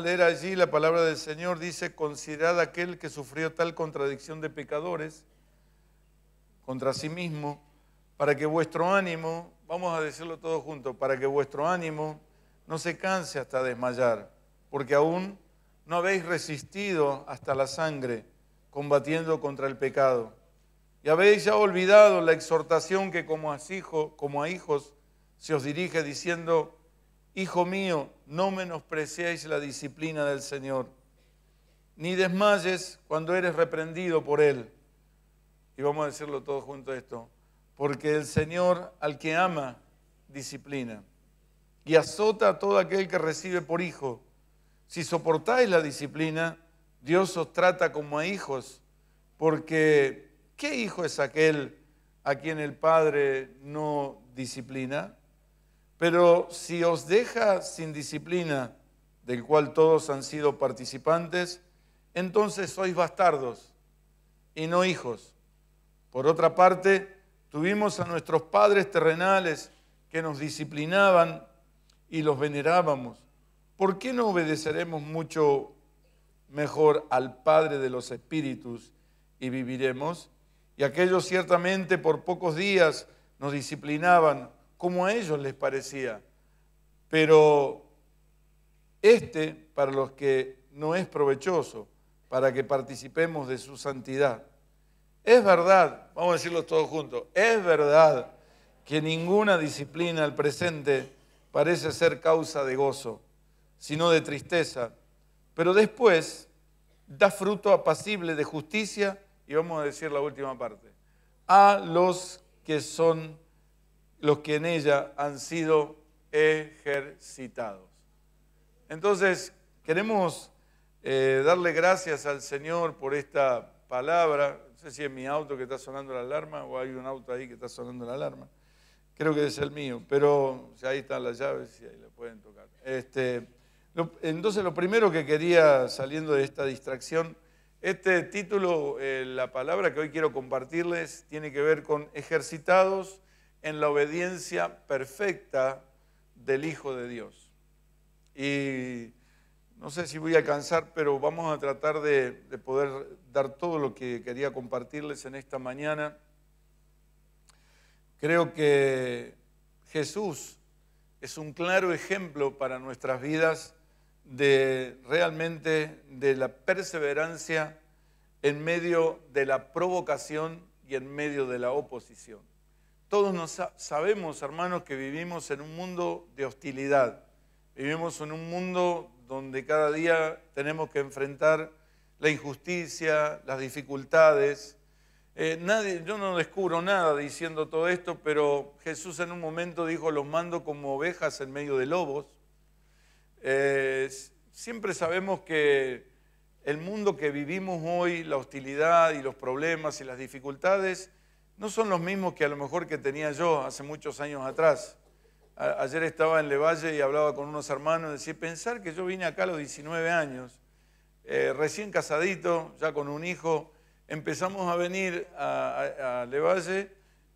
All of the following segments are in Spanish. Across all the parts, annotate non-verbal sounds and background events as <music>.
leer allí, la palabra del Señor dice, considerad aquel que sufrió tal contradicción de pecadores contra sí mismo, para que vuestro ánimo, vamos a decirlo todos juntos, para que vuestro ánimo no se canse hasta desmayar, porque aún no habéis resistido hasta la sangre combatiendo contra el pecado. Y habéis ya olvidado la exhortación que como a, como a hijos se os dirige diciendo, Hijo mío, no menospreciéis la disciplina del Señor, ni desmayes cuando eres reprendido por Él. Y vamos a decirlo todo junto a esto, porque el Señor al que ama, disciplina, y azota a todo aquel que recibe por hijo. Si soportáis la disciplina, Dios os trata como a hijos, porque ¿qué hijo es aquel a quien el Padre no disciplina? Pero si os deja sin disciplina, del cual todos han sido participantes, entonces sois bastardos y no hijos. Por otra parte, tuvimos a nuestros padres terrenales que nos disciplinaban y los venerábamos. ¿Por qué no obedeceremos mucho mejor al Padre de los Espíritus y viviremos? Y aquellos ciertamente por pocos días nos disciplinaban como a ellos les parecía. Pero este, para los que no es provechoso, para que participemos de su santidad. Es verdad, vamos a decirlo todos juntos, es verdad que ninguna disciplina al presente parece ser causa de gozo, sino de tristeza, pero después da fruto apacible de justicia, y vamos a decir la última parte, a los que son los que en ella han sido ejercitados. Entonces, queremos eh, darle gracias al Señor por esta palabra. No sé si es mi auto que está sonando la alarma o hay un auto ahí que está sonando la alarma. Creo que es el mío, pero si ahí están las llaves y ahí la pueden tocar. Este, entonces, lo primero que quería, saliendo de esta distracción, este título, eh, la palabra que hoy quiero compartirles, tiene que ver con ejercitados en la obediencia perfecta del Hijo de Dios. Y no sé si voy a alcanzar, pero vamos a tratar de, de poder dar todo lo que quería compartirles en esta mañana. Creo que Jesús es un claro ejemplo para nuestras vidas de realmente de la perseverancia en medio de la provocación y en medio de la oposición. Todos nos sabemos, hermanos, que vivimos en un mundo de hostilidad. Vivimos en un mundo donde cada día tenemos que enfrentar la injusticia, las dificultades. Eh, nadie, yo no descubro nada diciendo todo esto, pero Jesús en un momento dijo, los mando como ovejas en medio de lobos. Eh, siempre sabemos que el mundo que vivimos hoy, la hostilidad y los problemas y las dificultades, no son los mismos que a lo mejor que tenía yo hace muchos años atrás. ayer estaba en Levalle y hablaba con unos hermanos, decía, pensar que yo vine acá a los 19 años, eh, recién casadito, ya con un hijo, empezamos a venir a, a, a Levalle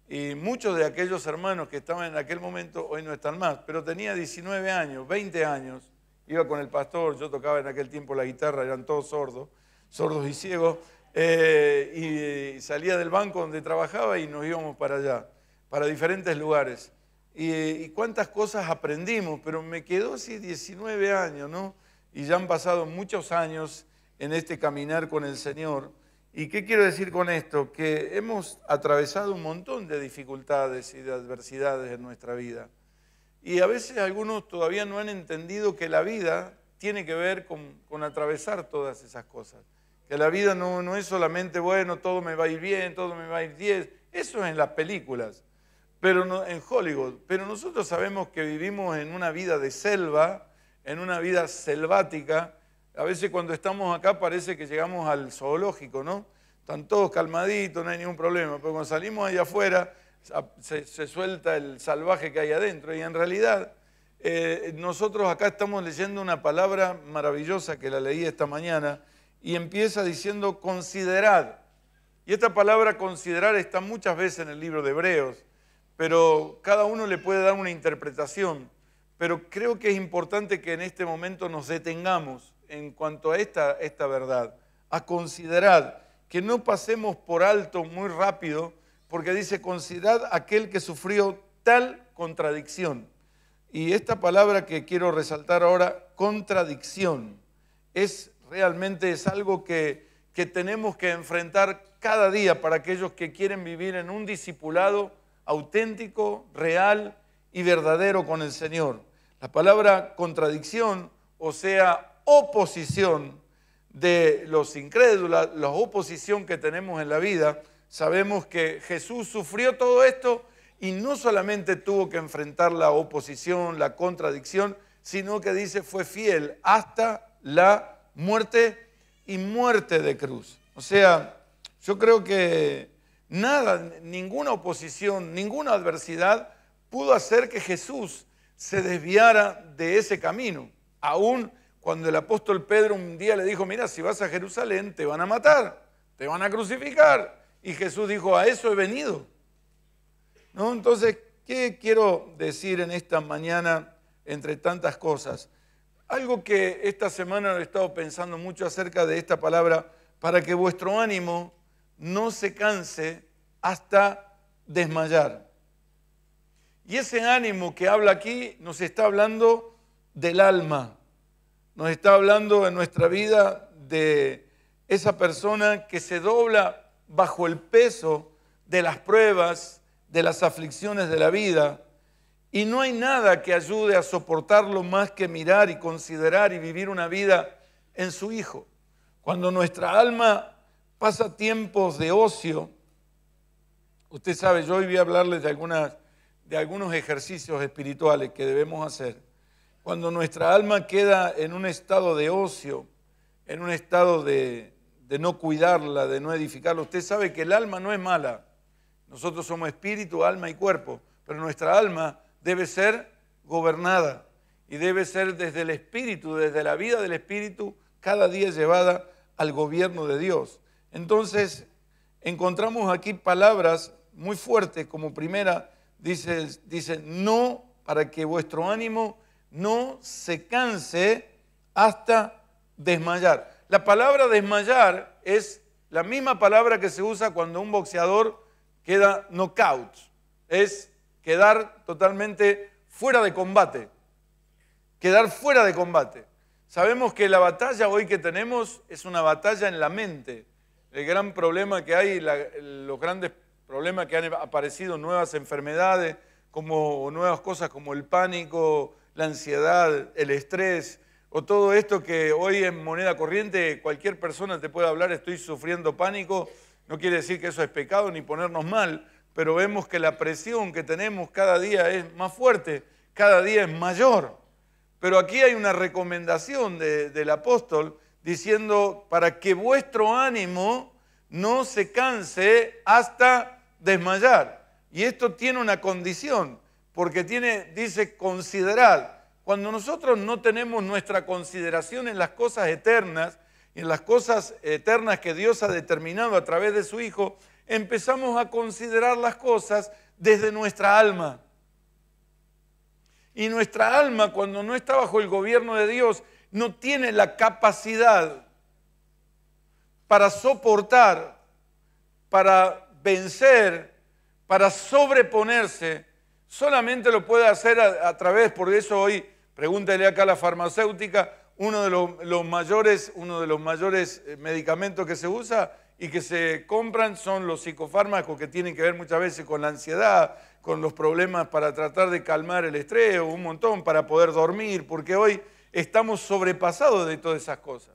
y muchos de aquellos hermanos que estaban en aquel momento hoy no están más, pero tenía 19 años, 20 años, iba con el pastor, yo tocaba en aquel tiempo la guitarra, eran todos sordos, sordos y ciegos, eh, y salía del banco donde trabajaba y nos íbamos para allá, para diferentes lugares. Y, cuántas cosas aprendimos, pero me quedó así 19 años, ¿no? Y ya han pasado muchos años en este caminar con el Señor. ¿Y qué quiero decir con esto? Que hemos atravesado un montón de dificultades y de adversidades en nuestra vida. Y a veces algunos todavía no han entendido que la vida tiene que ver con atravesar todas esas cosas que la vida no, no es solamente, bueno, todo me va a ir bien, todo me va a ir 10. Eso es en las películas, pero no, en Hollywood. Pero nosotros sabemos que vivimos en una vida de selva, en una vida selvática. A veces cuando estamos acá parece que llegamos al zoológico, ¿no? Están todos calmaditos, no hay ningún problema. Pero cuando salimos allá afuera, se, suelta el salvaje que hay adentro. Y en realidad, eh, nosotros acá estamos leyendo una palabra maravillosa que la leí esta mañana y empieza diciendo considerad. Y esta palabra considerar está muchas veces en el libro de Hebreos, pero cada uno le puede dar una interpretación. Pero creo que es importante que en este momento nos detengamos en cuanto a esta, esta verdad, a considerar, que no pasemos por alto muy rápido, porque dice, considerad aquel que sufrió tal contradicción. Y esta palabra que quiero resaltar ahora, contradicción, es realmente es algo que, que tenemos que enfrentar cada día para aquellos que quieren vivir en un discipulado auténtico, real y verdadero con el Señor. La palabra contradicción, o sea, oposición de los incrédulos, la oposición que tenemos en la vida, sabemos que Jesús sufrió todo esto y no solamente tuvo que enfrentar la oposición, la contradicción, sino que dice fue fiel hasta la muerte y muerte de cruz. O sea, yo creo que nada, ninguna oposición, ninguna adversidad pudo hacer que Jesús se desviara de ese camino. Aún cuando el apóstol Pedro un día le dijo, mira, si vas a Jerusalén te van a matar, te van a crucificar. Y Jesús dijo, a eso he venido. ¿No? Entonces, ¿qué quiero decir en esta mañana entre tantas cosas? Algo que esta semana he estado pensando mucho acerca de esta palabra, para que vuestro ánimo no se canse hasta desmayar. Y ese ánimo que habla aquí nos está hablando del alma, nos está hablando en nuestra vida de esa persona que se dobla bajo el peso de las pruebas, de las aflicciones de la vida, y no hay nada que ayude a soportarlo más que mirar y considerar y vivir una vida en su Hijo. Cuando nuestra alma pasa tiempos de ocio, usted sabe, yo hoy voy a hablarles de, algunas, de algunos ejercicios espirituales que debemos hacer. Cuando nuestra alma queda en un estado de ocio, en un estado de, de no cuidarla, de no edificarla, usted sabe que el alma no es mala. Nosotros somos espíritu, alma y cuerpo, pero nuestra alma debe ser gobernada y debe ser desde el Espíritu, desde la vida del Espíritu, cada día llevada al gobierno de Dios. Entonces, encontramos aquí palabras muy fuertes, como primera dice, dice no para que vuestro ánimo no se canse hasta desmayar. La palabra desmayar es la misma palabra que se usa cuando un boxeador queda knockout. Es quedar totalmente fuera de combate. Quedar fuera de combate. Sabemos que la batalla hoy que tenemos es una batalla en la mente. El gran problema que hay, los grandes problemas que han aparecido, nuevas enfermedades, como nuevas cosas como el pánico, la ansiedad, el estrés, o todo esto que hoy en moneda corriente cualquier persona te puede hablar, estoy sufriendo pánico, no quiere decir que eso es pecado ni ponernos mal, pero vemos que la presión que tenemos cada día es más fuerte, cada día es mayor. Pero aquí hay una recomendación del apóstol diciendo, para que vuestro ánimo no se canse hasta desmayar. Y esto tiene una condición, porque tiene, dice, considerar. Cuando nosotros no tenemos nuestra consideración en las cosas eternas, en las cosas eternas que Dios ha determinado a través de su Hijo, empezamos a considerar las cosas desde nuestra alma. Y nuestra alma, cuando no está bajo el gobierno de Dios, no tiene la capacidad para soportar, para vencer, para sobreponerse. Solamente lo puede hacer a, través, por eso hoy, pregúntele acá a la farmacéutica, uno de los mayores, uno de los mayores eh, medicamentos que se usa y que se compran son los psicofármacos que tienen que ver muchas veces con la ansiedad, con los problemas para tratar de calmar el estrés, un montón para poder dormir, porque hoy estamos sobrepasados de todas esas cosas.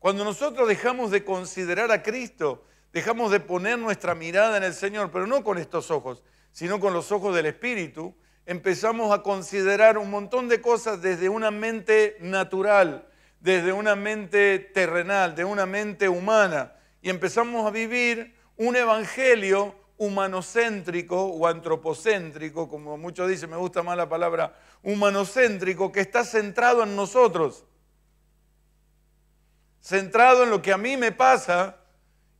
Cuando nosotros dejamos de considerar a Cristo, dejamos de poner nuestra mirada en el Señor, pero no con estos ojos, sino con los ojos del Espíritu, empezamos a considerar un montón de cosas desde una mente natural, desde una mente terrenal, de una mente humana y empezamos a vivir un evangelio humanocéntrico o antropocéntrico, como muchos dicen, me gusta más la palabra humanocéntrico, que está centrado en nosotros, centrado en lo que a mí me pasa,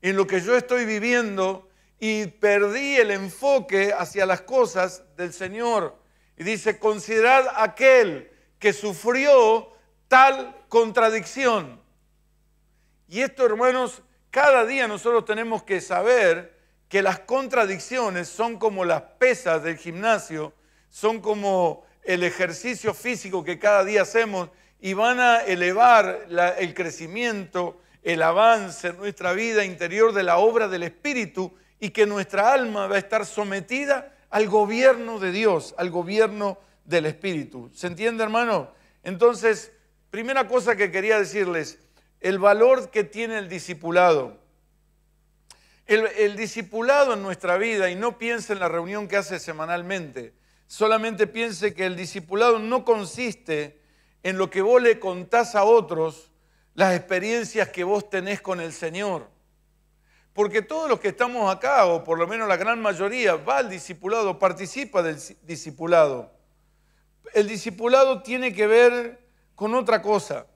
en lo que yo estoy viviendo, y perdí el enfoque hacia las cosas del Señor. Y dice, considerad aquel que sufrió tal contradicción. Y esto, hermanos, cada día nosotros tenemos que saber que las contradicciones son como las pesas del gimnasio, son como el ejercicio físico que cada día hacemos y van a elevar el crecimiento, el avance en nuestra vida interior de la obra del Espíritu y que nuestra alma va a estar sometida al gobierno de Dios, al gobierno del Espíritu. ¿Se entiende, hermano? Entonces, primera cosa que quería decirles, el valor que tiene el discipulado. El, discipulado en nuestra vida, y no piense en la reunión que hace semanalmente, solamente piense que el discipulado no consiste en lo que vos le contás a otros, las experiencias que vos tenés con el Señor. Porque todos los que estamos acá, o por lo menos la gran mayoría, va al discipulado, participa del discipulado. El discipulado tiene que ver con otra cosa.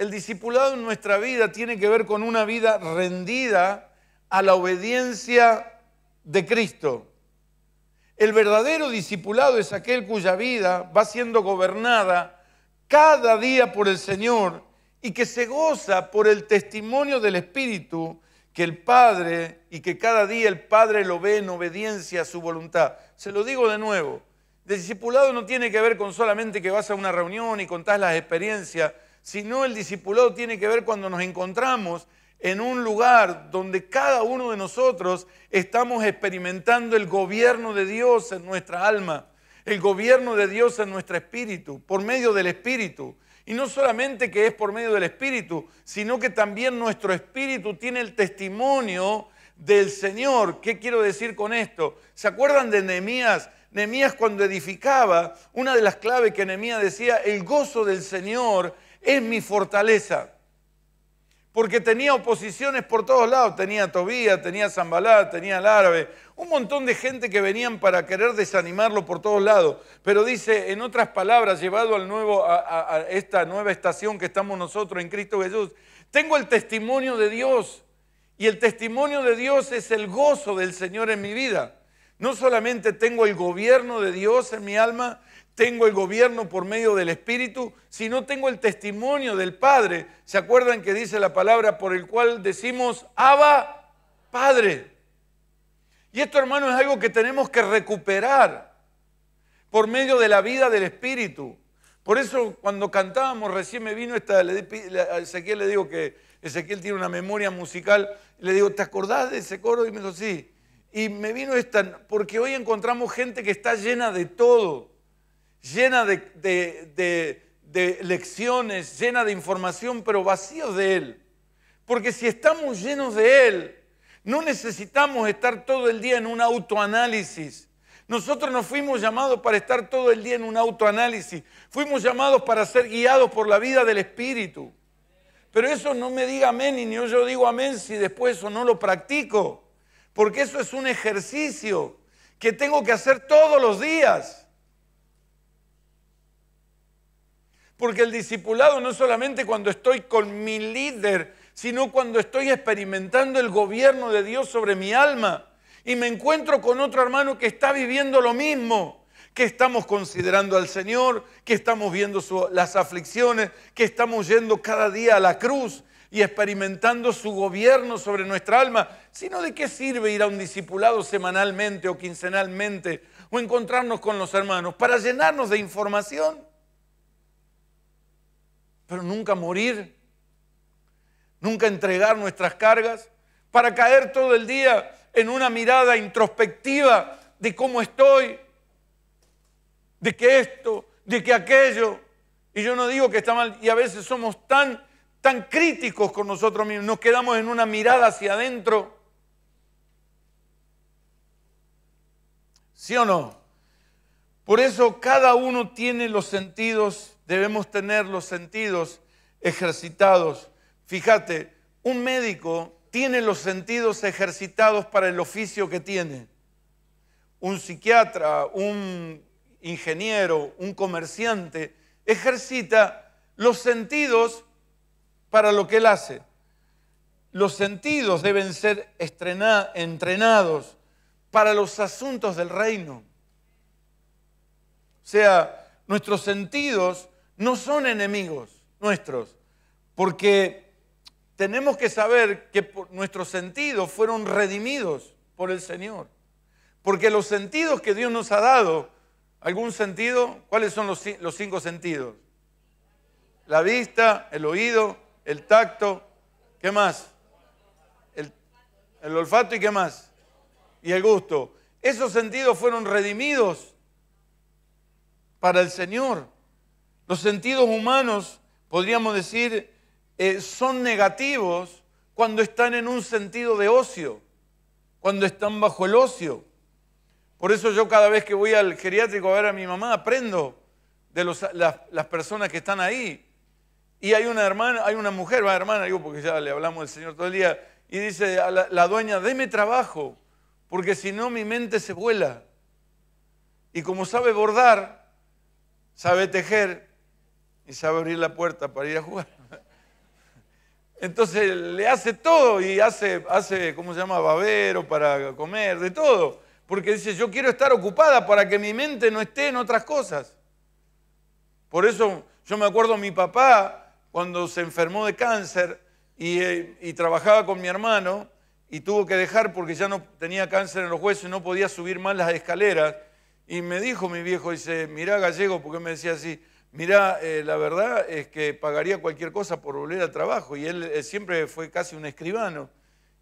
El discipulado en nuestra vida tiene que ver con una vida rendida a la obediencia de Cristo. El verdadero discipulado es aquel cuya vida va siendo gobernada cada día por el Señor y que se goza por el testimonio del Espíritu que el Padre y que cada día el Padre lo ve en obediencia a su voluntad. Se lo digo de nuevo, el discipulado no tiene que ver con solamente que vas a una reunión y contás las experiencias, sino el discipulado tiene que ver cuando nos encontramos en un lugar donde cada uno de nosotros estamos experimentando el gobierno de Dios en nuestra alma, el gobierno de Dios en nuestro espíritu, por medio del espíritu. Y no solamente que es por medio del espíritu, sino que también nuestro espíritu tiene el testimonio del Señor. ¿Qué quiero decir con esto? ¿Se acuerdan de Nehemías? Nehemías cuando edificaba, una de las claves que Nehemías decía, el gozo del Señor es mi fortaleza. Porque tenía oposiciones por todos lados. Tenía Tobía, tenía Zambala, Zambalá, tenía el árabe. Un montón de gente que venían para querer desanimarlo por todos lados. Pero dice, en otras palabras, llevado al nuevo, a esta nueva estación que estamos nosotros en Cristo Jesús, tengo el testimonio de Dios. Y el testimonio de Dios es el gozo del Señor en mi vida. No solamente tengo el gobierno de Dios en mi alma, tengo el gobierno por medio del Espíritu, si no tengo el testimonio del Padre. ¿Se acuerdan que dice la palabra por el cual decimos, Abba, Padre? Y esto, hermano, es algo que tenemos que recuperar por medio de la vida del Espíritu. Por eso cuando cantábamos, recién me vino esta, a Ezequiel le digo que Ezequiel tiene una memoria musical, le digo, ¿te acordás de ese coro? Y me dijo, sí. Y me vino esta, porque hoy encontramos gente que está llena de todo llena de, lecciones, llena de información, pero vacío de Él. Porque si estamos llenos de Él, no necesitamos estar todo el día en un autoanálisis. Nosotros no fuimos llamados para estar todo el día en un autoanálisis. Fuimos llamados para ser guiados por la vida del Espíritu. Pero eso no me diga amén y ni yo digo amén si después eso no lo practico. Porque eso es un ejercicio que tengo que hacer todos los días. Porque el discipulado no es solamente cuando estoy con mi líder, sino cuando estoy experimentando el gobierno de Dios sobre mi alma y me encuentro con otro hermano que está viviendo lo mismo, que estamos considerando al Señor, que estamos viendo las aflicciones, que estamos yendo cada día a la cruz y experimentando su gobierno sobre nuestra alma, sino de qué sirve ir a un discipulado semanalmente o quincenalmente o encontrarnos con los hermanos para llenarnos de información pero nunca morir, nunca entregar nuestras cargas, para caer todo el día en una mirada introspectiva de cómo estoy, de que esto, de que aquello. Y yo no digo que está mal, y a veces somos tan, tan críticos con nosotros mismos, nos quedamos en una mirada hacia adentro. ¿Sí o no? Por eso cada uno tiene los sentidos debemos tener los sentidos ejercitados. Fíjate, un médico tiene los sentidos ejercitados para el oficio que tiene. Un psiquiatra, un ingeniero, un comerciante, ejercita los sentidos para lo que él hace. Los sentidos deben ser entrenados para los asuntos del reino. O sea, nuestros sentidos no son enemigos nuestros, porque tenemos que saber que nuestros sentidos fueron redimidos por el Señor. Porque los sentidos que Dios nos ha dado, ¿algún sentido? ¿Cuáles son los, cinco sentidos? La vista, el oído, el tacto, ¿qué más? El, el olfato y qué más? Y el gusto. Esos sentidos fueron redimidos para el Señor. Los sentidos humanos, podríamos decir, eh, son negativos cuando están en un sentido de ocio, cuando están bajo el ocio. Por eso yo cada vez que voy al geriátrico a ver a mi mamá, aprendo de las, personas que están ahí. Y hay una hermana, hay una mujer, va hermana, digo porque ya le hablamos del Señor todo el día, y dice a la, la dueña, deme trabajo, porque si no mi mente se vuela. Y como sabe bordar, sabe tejer, y sabe abrir la puerta para ir a jugar. Entonces le hace todo y hace, hace, ¿cómo se llama? Babero para comer, de todo. Porque dice, yo quiero estar ocupada para que mi mente no esté en otras cosas. Por eso yo me acuerdo mi papá cuando se enfermó de cáncer y, eh, y trabajaba con mi hermano y tuvo que dejar porque ya no tenía cáncer en los huesos y no podía subir más las escaleras. Y me dijo mi viejo, dice, mirá gallego, porque me decía así, Mira, eh, la verdad es que pagaría cualquier cosa por volver al trabajo y él, eh, siempre fue casi un escribano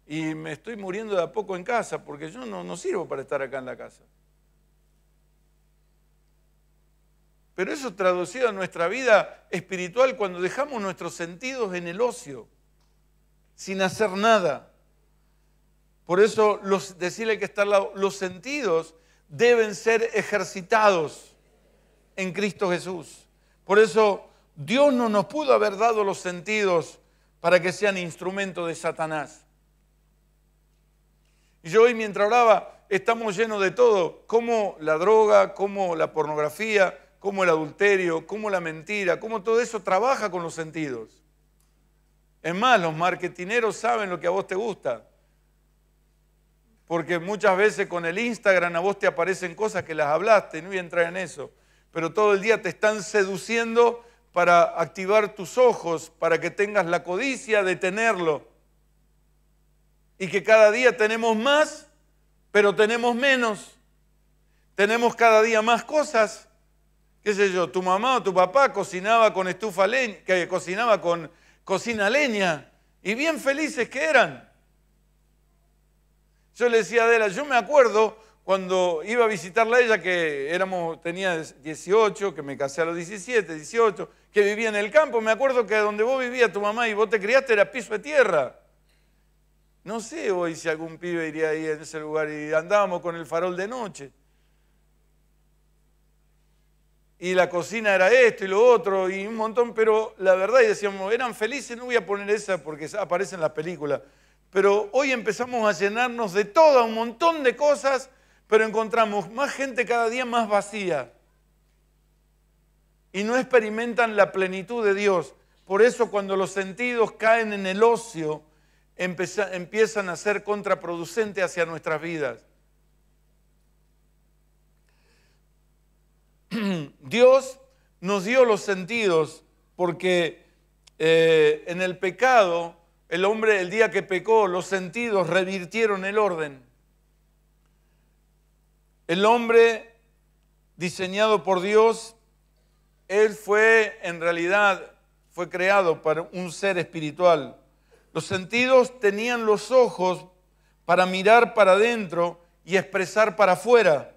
y me estoy muriendo de a poco en casa porque yo no, sirvo para estar acá en la casa. Pero eso traducido a nuestra vida espiritual cuando dejamos nuestros sentidos en el ocio, sin hacer nada. Por eso decirle que estar los sentidos deben ser ejercitados en Cristo Jesús. Por eso Dios no nos pudo haber dado los sentidos para que sean instrumento de Satanás. Y yo hoy mientras hablaba, estamos llenos de todo, como la droga, como la pornografía, como el adulterio, como la mentira, como todo eso trabaja con los sentidos. Es más, los marketineros saben lo que a vos te gusta. Porque muchas veces con el Instagram a vos te aparecen cosas que las hablaste, no voy a entrar en eso pero todo el día te están seduciendo para activar tus ojos, para que tengas la codicia de tenerlo. Y que cada día tenemos más, pero tenemos menos. Tenemos cada día más cosas. ¿Qué sé yo? Tu mamá o tu papá cocinaba con estufa leña, que cocinaba con cocina leña. Y bien felices que eran. Yo le decía a Adela, yo me acuerdo cuando iba a visitarla ella, que éramos, tenía 18, que me casé a los 17, 18, que vivía en el campo, me acuerdo que donde vos vivías tu mamá y vos te criaste era piso de tierra. No sé hoy si algún pibe iría ahí en ese lugar y andábamos con el farol de noche. Y la cocina era esto y lo otro y un montón, pero la verdad, y decíamos, eran felices, no voy a poner esa porque aparece en las películas. Pero hoy empezamos a llenarnos de todo, un montón de cosas pero encontramos más gente cada día más vacía y no experimentan la plenitud de Dios. Por eso cuando los sentidos caen en el ocio, empiezan a ser contraproducentes hacia nuestras vidas. <clears throat> Dios nos dio los sentidos porque eh, en el pecado, el hombre el día que pecó, los sentidos revirtieron el orden. El hombre diseñado por Dios, él fue en realidad, fue creado para un ser espiritual. Los sentidos tenían los ojos para mirar para adentro y expresar para afuera.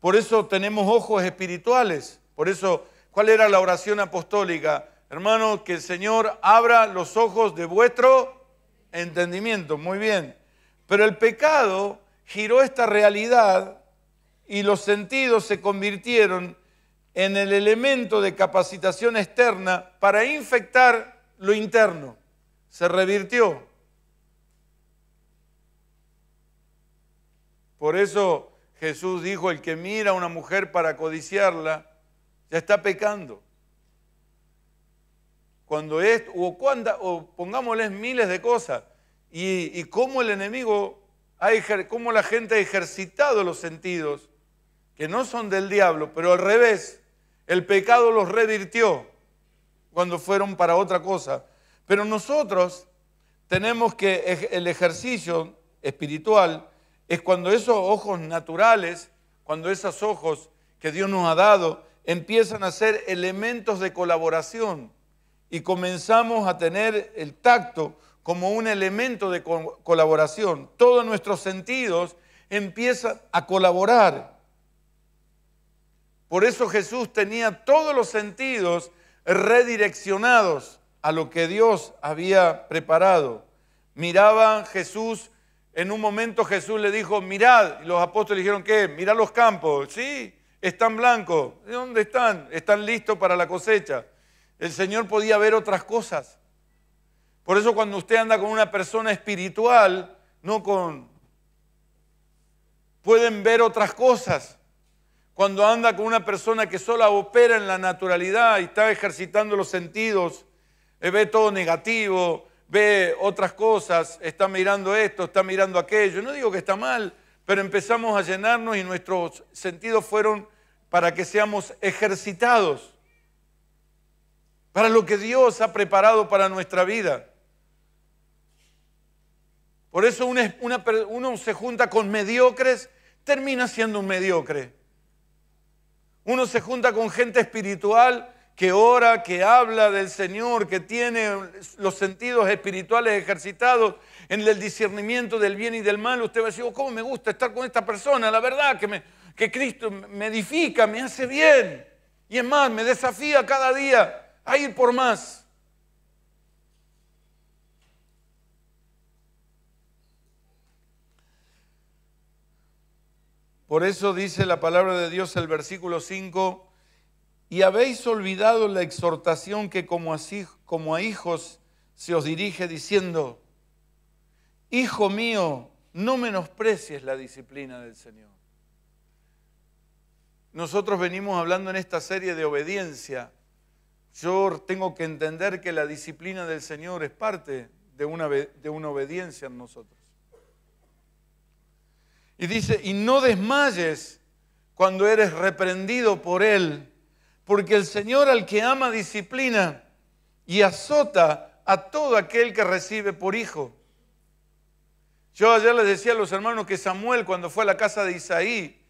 Por eso tenemos ojos espirituales. Por eso, ¿cuál era la oración apostólica? Hermano, que el Señor abra los ojos de vuestro entendimiento. Muy bien. Pero el pecado giró esta realidad y los sentidos se convirtieron en el elemento de capacitación externa para infectar lo interno. Se revirtió. Por eso Jesús dijo, el que mira a una mujer para codiciarla, ya está pecando. Cuando es, o, cuando, o pongámosles miles de cosas, y, cómo el enemigo, cómo la gente ha ejercitado los sentidos que no son del diablo, pero al revés, el pecado los revirtió cuando fueron para otra cosa. Pero nosotros tenemos que el ejercicio espiritual es cuando esos ojos naturales, cuando esos ojos que Dios nos ha dado, empiezan a ser elementos de colaboración y comenzamos a tener el tacto como un elemento de colaboración. Todos nuestros sentidos empiezan a colaborar por eso Jesús tenía todos los sentidos redireccionados a lo que Dios había preparado. Miraba Jesús, en un momento Jesús le dijo, mirad, y los apóstoles dijeron, ¿qué? Mirad los campos, sí, están blancos, ¿de dónde están? Están listos para la cosecha. El Señor podía ver otras cosas. Por eso cuando usted anda con una persona espiritual, no con... pueden ver otras cosas cuando anda con una persona que sola opera en la naturalidad y está ejercitando los sentidos, eh, ve todo negativo, ve otras cosas, está mirando esto, está mirando aquello. No digo que está mal, pero empezamos a llenarnos y nuestros sentidos fueron para que seamos ejercitados, para lo que Dios ha preparado para nuestra vida. Por eso uno se junta con mediocres, termina siendo un mediocre. Uno se junta con gente espiritual que ora, que habla del Señor, que tiene los sentidos espirituales ejercitados en el discernimiento del bien y del mal. Usted va a decir, oh, ¿cómo me gusta estar con esta persona? La verdad que, que Cristo me edifica, me hace bien. Y es más, me desafía cada día a ir por más. Por eso dice la palabra de Dios el versículo 5, y habéis olvidado la exhortación que como, como a hijos se os dirige diciendo, Hijo mío, no menosprecies la disciplina del Señor. Nosotros venimos hablando en esta serie de obediencia. Yo tengo que entender que la disciplina del Señor es parte de una, de una obediencia en nosotros. Y dice, y no desmayes cuando eres reprendido por él, porque el Señor al que ama disciplina y azota a todo aquel que recibe por hijo. Yo ayer les decía a los hermanos que Samuel cuando fue a la casa de Isaí,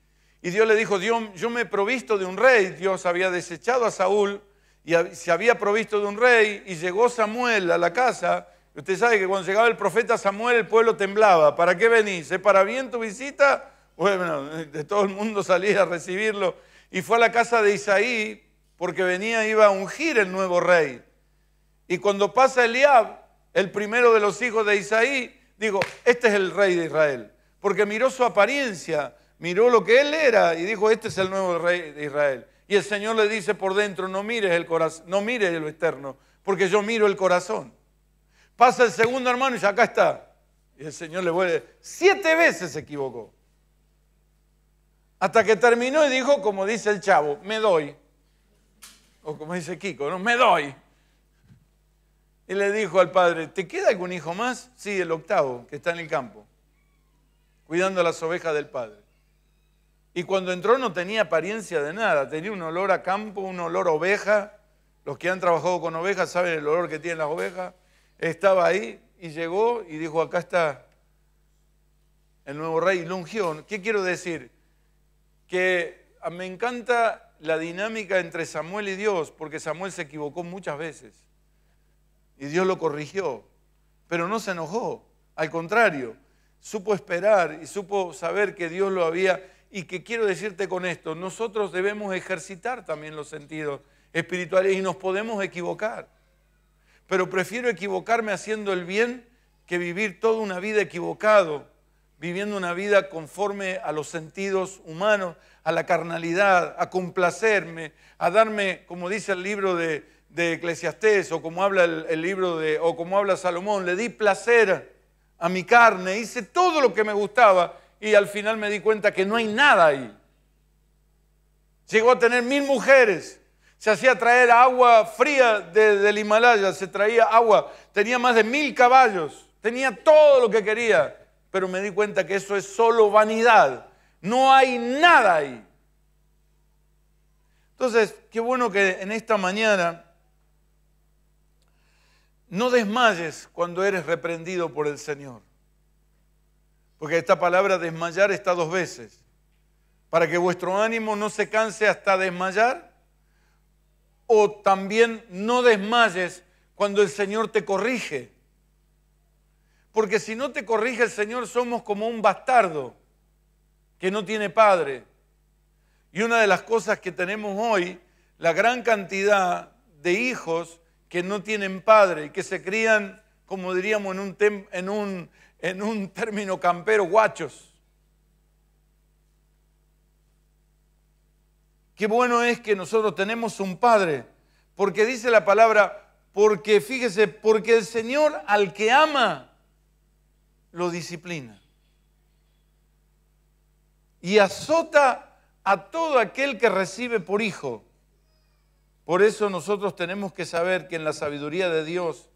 y Dios le dijo, Dios, yo me he provisto de un rey, Dios había desechado a Saúl y se había provisto de un rey, y llegó Samuel a la casa Usted sabe que cuando llegaba el profeta Samuel el pueblo temblaba. ¿Para qué venís? ¿Es para bien tu visita? Bueno, de todo el mundo salía a recibirlo. Y fue a la casa de Isaí porque venía, iba a ungir el nuevo rey. Y cuando pasa Eliab, el primero de los hijos de Isaí, dijo, este es el rey de Israel. Porque miró su apariencia, miró lo que él era y dijo, este es el nuevo rey de Israel. Y el Señor le dice por dentro, no mires el corazón, no mires lo externo, porque yo miro el corazón. Pasa el segundo hermano y acá está. Y el Señor le vuelve. Siete veces se equivocó. Hasta que terminó y dijo, como dice el chavo, me doy. O como dice Kiko, ¿no? Me doy. Y le dijo al padre, ¿te queda algún hijo más? Sí, el octavo, que está en el campo, cuidando las ovejas del padre. Y cuando entró no tenía apariencia de nada, tenía un olor a campo, un olor a oveja. Los que han trabajado con ovejas saben el olor que tienen las ovejas estaba ahí y llegó y dijo, acá está el nuevo rey, Lungión. ¿Qué quiero decir? Que ah, me encanta la dinámica entre Samuel y Dios, porque Samuel se equivocó muchas veces y Dios lo corrigió, pero no se enojó, al contrario, supo esperar y supo saber que Dios lo había y que quiero decirte con esto, nosotros debemos ejercitar también los sentidos espirituales y nos podemos equivocar pero prefiero equivocarme haciendo el bien que vivir toda una vida equivocado, viviendo una vida conforme a los sentidos humanos, a la carnalidad, a complacerme, a darme, como dice el libro de, de Eclesiastés o como habla el, libro de, o como habla Salomón, le di placer a mi carne, hice todo lo que me gustaba y al final me di cuenta que no hay nada ahí. Llegó a tener mil mujeres, se hacía traer agua fría del Himalaya, se traía agua, tenía más de mil caballos, tenía todo lo que quería, pero me di cuenta que eso es solo vanidad, no hay nada ahí. Entonces, qué bueno que en esta mañana no desmayes cuando eres reprendido por el Señor, porque esta palabra desmayar está dos veces, para que vuestro ánimo no se canse hasta desmayar o también no desmayes cuando el Señor te corrige. Porque si no te corrige el Señor somos como un bastardo que no tiene padre. Y una de las cosas que tenemos hoy, la gran cantidad de hijos que no tienen padre, y que se crían, como diríamos en un, en un término campero, guachos. Qué bueno es que nosotros tenemos un Padre, porque dice la palabra, porque fíjese, porque el Señor al que ama, lo disciplina. Y azota a todo aquel que recibe por hijo. Por eso nosotros tenemos que saber que en la sabiduría de Dios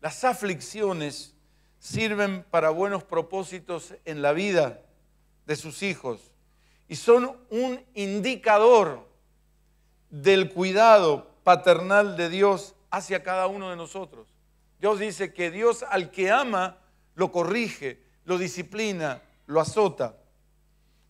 las aflicciones sirven para buenos propósitos en la vida de sus hijos y son un indicador del cuidado paternal de Dios hacia cada uno de nosotros. Dios dice que Dios al que ama lo corrige, lo disciplina, lo azota.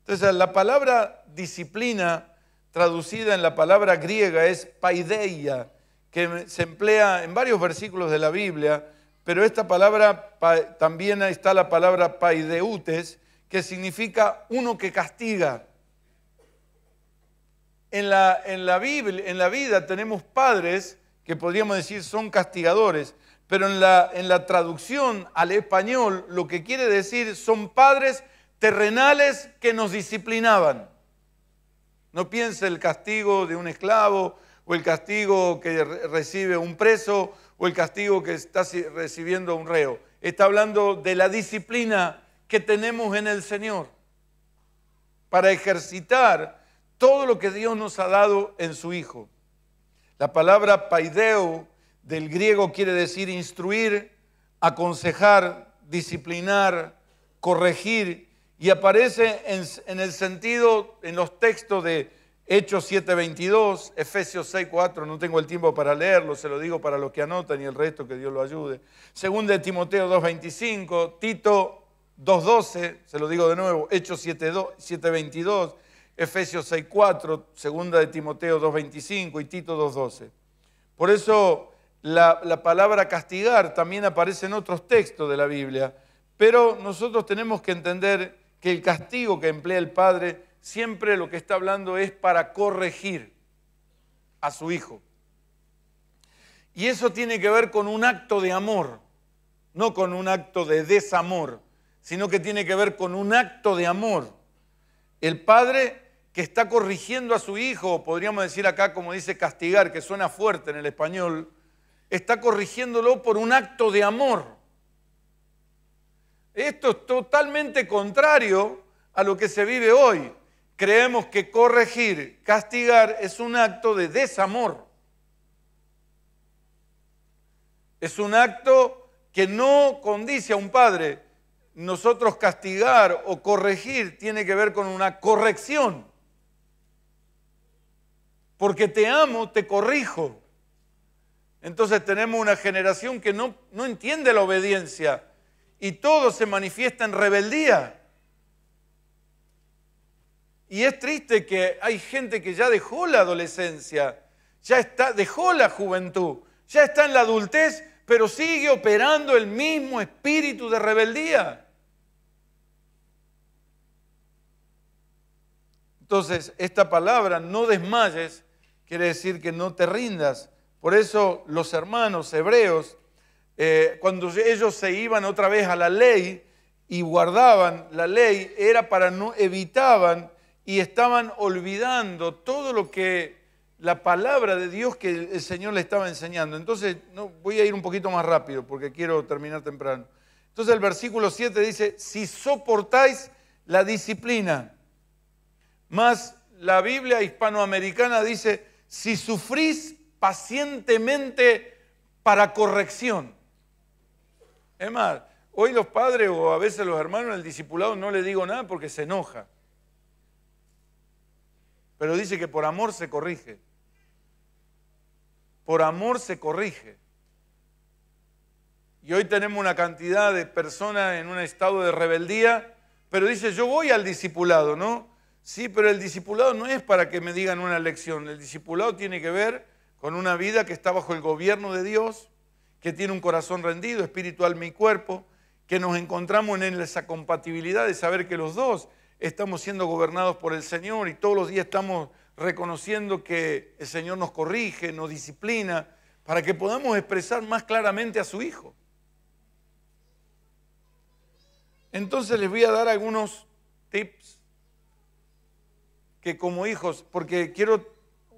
Entonces la palabra disciplina traducida en la palabra griega es paideia, que se emplea en varios versículos de la Biblia, pero esta palabra también está la palabra paideutes, que significa uno que castiga. En la, en la, Biblia, en la vida tenemos padres que podríamos decir son castigadores, pero en la, en la traducción al español lo que quiere decir son padres terrenales que nos disciplinaban. No piense el castigo de un esclavo o el castigo que recibe un preso o el castigo que está recibiendo un reo. Está hablando de la disciplina que tenemos en el Señor para ejercitar todo lo que Dios nos ha dado en su Hijo. La palabra paideo del griego quiere decir instruir, aconsejar, disciplinar, corregir, y aparece en, el sentido, en los textos de Hechos 7:22, Efesios 6:4, no tengo el tiempo para leerlo, se lo digo para los que anotan y el resto que Dios lo ayude. Según de Timoteo 2:25, Tito 2.12, se lo digo de nuevo, Hechos 7.22, Efesios 6.4, segunda de Timoteo 2.25 y Tito 2.12. Por eso la, la, palabra castigar también aparece en otros textos de la Biblia, pero nosotros tenemos que entender que el castigo que emplea el Padre siempre lo que está hablando es para corregir a su hijo. Y eso tiene que ver con un acto de amor, no con un acto de desamor sino que tiene que ver con un acto de amor. El padre que está corrigiendo a su hijo, podríamos decir acá como dice castigar, que suena fuerte en el español, está corrigiéndolo por un acto de amor. Esto es totalmente contrario a lo que se vive hoy. Creemos que corregir, castigar es un acto de desamor. Es un acto que no condice a un padre nosotros castigar o corregir tiene que ver con una corrección. Porque te amo, te corrijo. Entonces tenemos una generación que no, entiende la obediencia y todo se manifiesta en rebeldía. Y es triste que hay gente que ya dejó la adolescencia, ya está, dejó la juventud, ya está en la adultez, pero sigue operando el mismo espíritu de rebeldía. Entonces, esta palabra, no desmayes, quiere decir que no te rindas. Por eso los hermanos hebreos, eh, cuando ellos se iban otra vez a la ley y guardaban la ley, era para no evitaban y estaban olvidando todo lo que la palabra de Dios que el Señor le estaba enseñando. Entonces, no, voy a ir un poquito más rápido porque quiero terminar temprano. Entonces el versículo 7 dice, si soportáis la disciplina, más la Biblia hispanoamericana dice, si sufrís pacientemente para corrección. Es más, hoy los padres o a veces los hermanos el discipulado no le digo nada porque se enoja. Pero dice que por amor se corrige. Por amor se corrige. Y hoy tenemos una cantidad de personas en un estado de rebeldía, pero dice, yo voy al discipulado, ¿no? Sí, pero el discipulado no es para que me digan una lección. El discipulado tiene que ver con una vida que está bajo el gobierno de Dios, que tiene un corazón rendido, espiritual, mi cuerpo, que nos encontramos en esa compatibilidad de saber que los dos estamos siendo gobernados por el Señor y todos los días estamos reconociendo que el Señor nos corrige, nos disciplina, para que podamos expresar más claramente a su Hijo. Entonces les voy a dar algunos tips que como hijos, porque quiero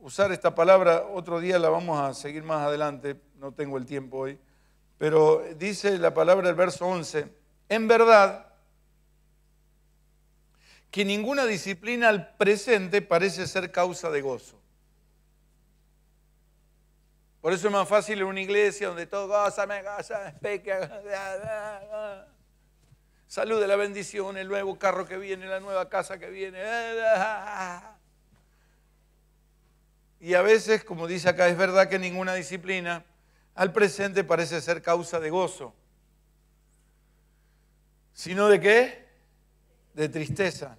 usar esta palabra, otro día la vamos a seguir más adelante, no tengo el tiempo hoy, pero dice la palabra del verso 11, en verdad que ninguna disciplina al presente parece ser causa de gozo. Por eso es más fácil en una iglesia donde todo goza, me goza, peca, <laughs> salud de la bendición, el nuevo carro que viene, la nueva casa que viene. Y a veces, como dice acá, es verdad que ninguna disciplina al presente parece ser causa de gozo, sino de qué? De tristeza.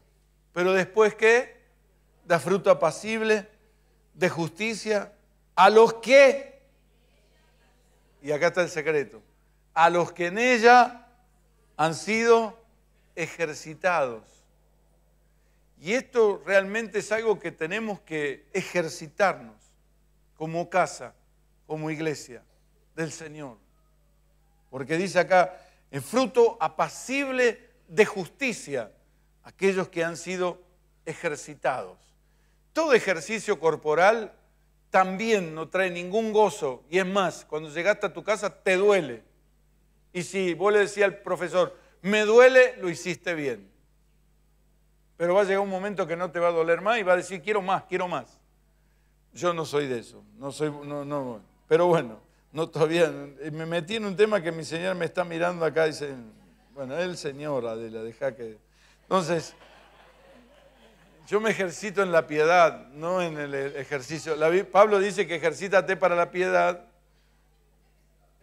Pero después qué? Da fruto apacible, de justicia, a los que, y acá está el secreto, a los que en ella han sido ejercitados. Y esto realmente es algo que tenemos que ejercitarnos como casa, como iglesia del Señor. Porque dice acá, en fruto apacible de justicia, aquellos que han sido ejercitados. Todo ejercicio corporal también no trae ningún gozo. Y es más, cuando llegaste a tu casa te duele. Y si vos le decías al profesor, me duele, lo hiciste bien. Pero va a llegar un momento que no te va a doler más y va a decir, quiero más, quiero más. Yo no soy de eso, no soy, no, no. Pero bueno, no todavía, eh, me metí en un tema que mi señor me está mirando acá y dice, bueno, el señor, Adela, deja que... Entonces, yo me ejercito en la piedad, no en el eh, ejercicio. Pablo dice que ejercítate para la piedad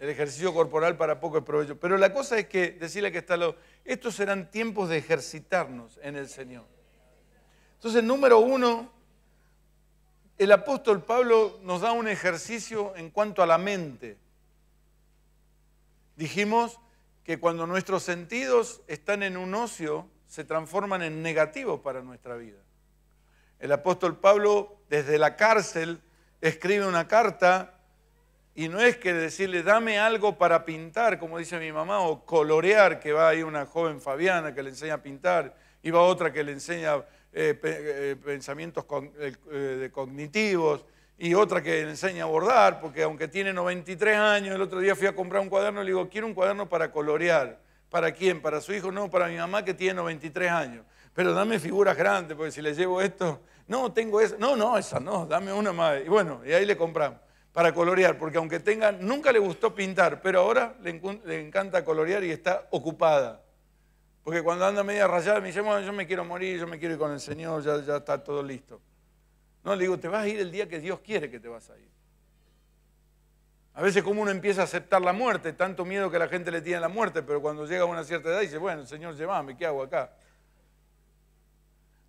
el ejercicio corporal para poco es provecho. Pero la cosa es que, decirle que está lo. Estos serán tiempos de ejercitarnos en el Señor. Entonces, número uno, el apóstol Pablo nos da un ejercicio en cuanto a la mente. Dijimos que cuando nuestros sentidos están en un ocio, se transforman en negativos para nuestra vida. El apóstol Pablo desde la cárcel escribe una carta y no es que decirle, dame algo para pintar, como dice mi mamá, o colorear, que va ahí una joven Fabiana que le enseña a pintar, y va otra que le enseña eh, eh, pensamientos eh, cognitivos, y otra que le enseña a bordar, porque aunque tiene 93 años, el otro día fui a comprar un cuaderno y le digo, quiero un cuaderno para colorear. ¿Para quién? ¿Para su hijo? No, para mi mamá que tiene 93 años. Pero dame figuras grandes, porque si le llevo esto, no, tengo esa, no, no, esa no, dame una más. Y bueno, y ahí le compramos para colorear, porque aunque tenga, nunca le gustó pintar, pero ahora le, encanta colorear y está ocupada. Porque cuando anda media rayada me dice, yo me quiero morir, yo me quiero ir con el Señor, ya, ya está todo listo. No, le digo, te vas a ir el día que Dios quiere que te vas a ir. A veces como uno empieza a aceptar la muerte, tanto miedo que la gente le tiene a la muerte, pero cuando llega a una cierta edad dice, bueno, Señor, llévame, ¿qué hago acá?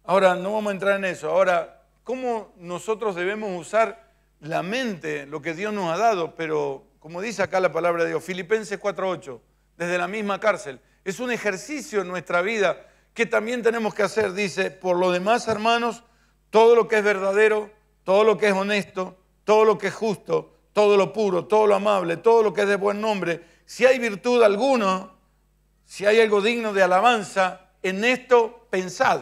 Ahora, no vamos a entrar en eso. Ahora, ¿cómo nosotros debemos usar la mente, lo que Dios nos ha dado, pero como dice acá la palabra de Dios, Filipenses 4.8, desde la misma cárcel, es un ejercicio en nuestra vida que también tenemos que hacer, dice, por lo demás, hermanos, todo lo que es verdadero, todo lo que es honesto, todo lo que es justo, todo lo puro, todo lo amable, todo lo que es de buen nombre, si hay virtud alguna, si hay algo digno de alabanza, en esto pensad.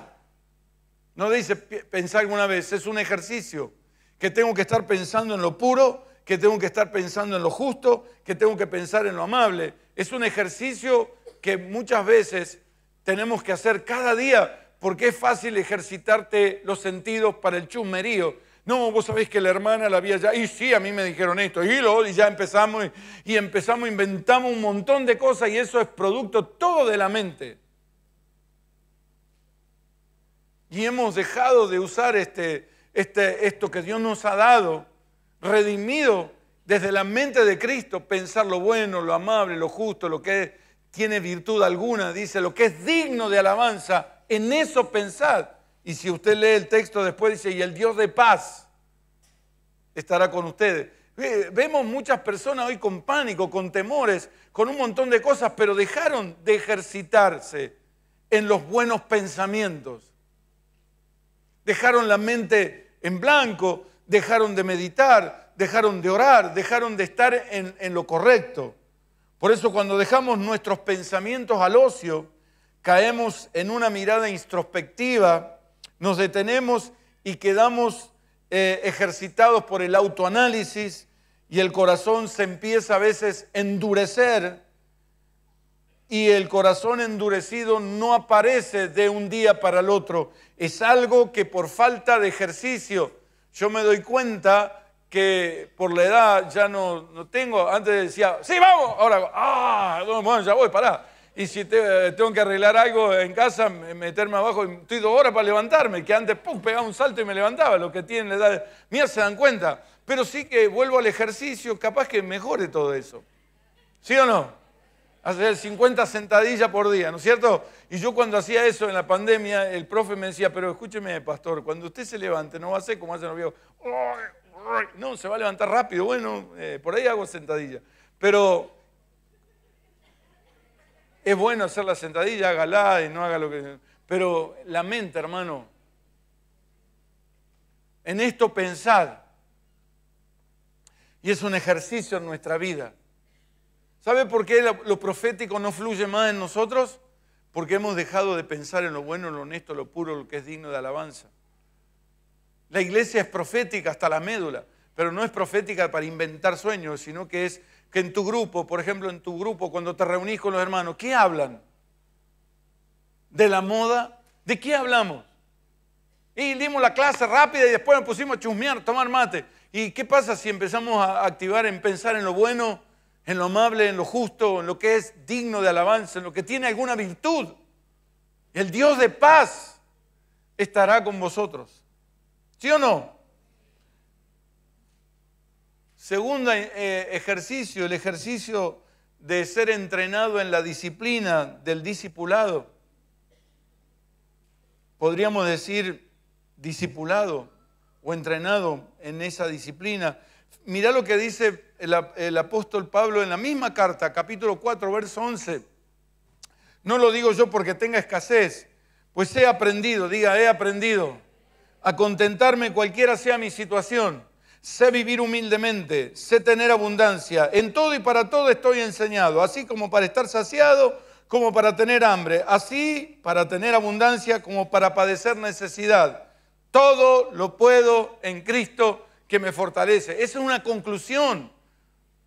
No dice pensar alguna vez, es un ejercicio que tengo que estar pensando en lo puro, que tengo que estar pensando en lo justo, que tengo que pensar en lo amable. Es un ejercicio que muchas veces tenemos que hacer cada día porque es fácil ejercitarte los sentidos para el chusmerío. No, vos sabéis que la hermana la había ya, y sí, a mí me dijeron esto, y, lo, y ya empezamos, y empezamos, inventamos un montón de cosas, y eso es producto todo de la mente. Y hemos dejado de usar este, este, esto que Dios nos ha dado, redimido desde la mente de Cristo, pensar lo bueno, lo amable, lo justo, lo que tiene virtud alguna, dice, lo que es digno de alabanza, en eso pensad. Y si usted lee el texto después dice, y el Dios de paz estará con ustedes. Vemos muchas personas hoy con pánico, con temores, con un montón de cosas, pero dejaron de ejercitarse en los buenos pensamientos. Dejaron la mente en blanco, dejaron de meditar, dejaron de orar, dejaron de estar en, lo correcto. Por eso cuando dejamos nuestros pensamientos al ocio, caemos en una mirada introspectiva, nos detenemos y quedamos eh, ejercitados por el autoanálisis y el corazón se empieza a veces a endurecer y el corazón endurecido no aparece de un día para el otro. Es algo que por falta de ejercicio, yo me doy cuenta que por la edad ya no, no tengo, antes decía, sí, vamos, ahora, ah, bueno, ya voy, pará. Y si eh, tengo que arreglar algo en casa, meterme abajo, estoy dos horas para levantarme, que antes, pum, pegaba un salto y me levantaba, los que tienen la edad, mía se dan cuenta. Pero sí que vuelvo al ejercicio, capaz que mejore todo eso. ¿Sí o no? hacer 50 sentadillas por día, ¿no es cierto? Y yo cuando hacía eso en la pandemia, el profe me decía, pero escúcheme, pastor, cuando usted se levante, no va a ser como hacen los viejos, no, se va a levantar rápido, bueno, eh, por ahí hago sentadilla. Pero es bueno hacer la sentadilla, hágala y no haga lo que... Pero la mente, hermano, en esto pensad. Y es un ejercicio en nuestra vida. ¿Sabe por qué lo, profético no fluye más en nosotros? Porque hemos dejado de pensar en lo bueno, lo honesto, lo puro, lo que es digno de alabanza. La iglesia es profética hasta la médula, pero no es profética para inventar sueños, sino que es que en tu grupo, por ejemplo, en tu grupo, cuando te reunís con los hermanos, ¿qué hablan? ¿De la moda? ¿De qué hablamos? Y dimos la clase rápida y después nos pusimos a chusmear, tomar mate. ¿Y qué pasa si empezamos a activar en pensar en lo bueno? en lo amable, en lo justo, en lo que es digno de alabanza, en lo que tiene alguna virtud. El Dios de paz estará con vosotros. ¿Sí o no? Segundo eh, ejercicio, el ejercicio de ser entrenado en la disciplina del discipulado. Podríamos decir discipulado o entrenado en esa disciplina. Mirá lo que dice el, apóstol Pablo en la misma carta, capítulo 4, verso 11. No lo digo yo porque tenga escasez, pues he aprendido, diga, he aprendido a contentarme cualquiera sea mi situación. Sé vivir humildemente, sé tener abundancia. En todo y para todo estoy enseñado, así como para estar saciado, como para tener hambre, así para tener abundancia, como para padecer necesidad. Todo lo puedo en Cristo que me fortalece. Esa es una conclusión,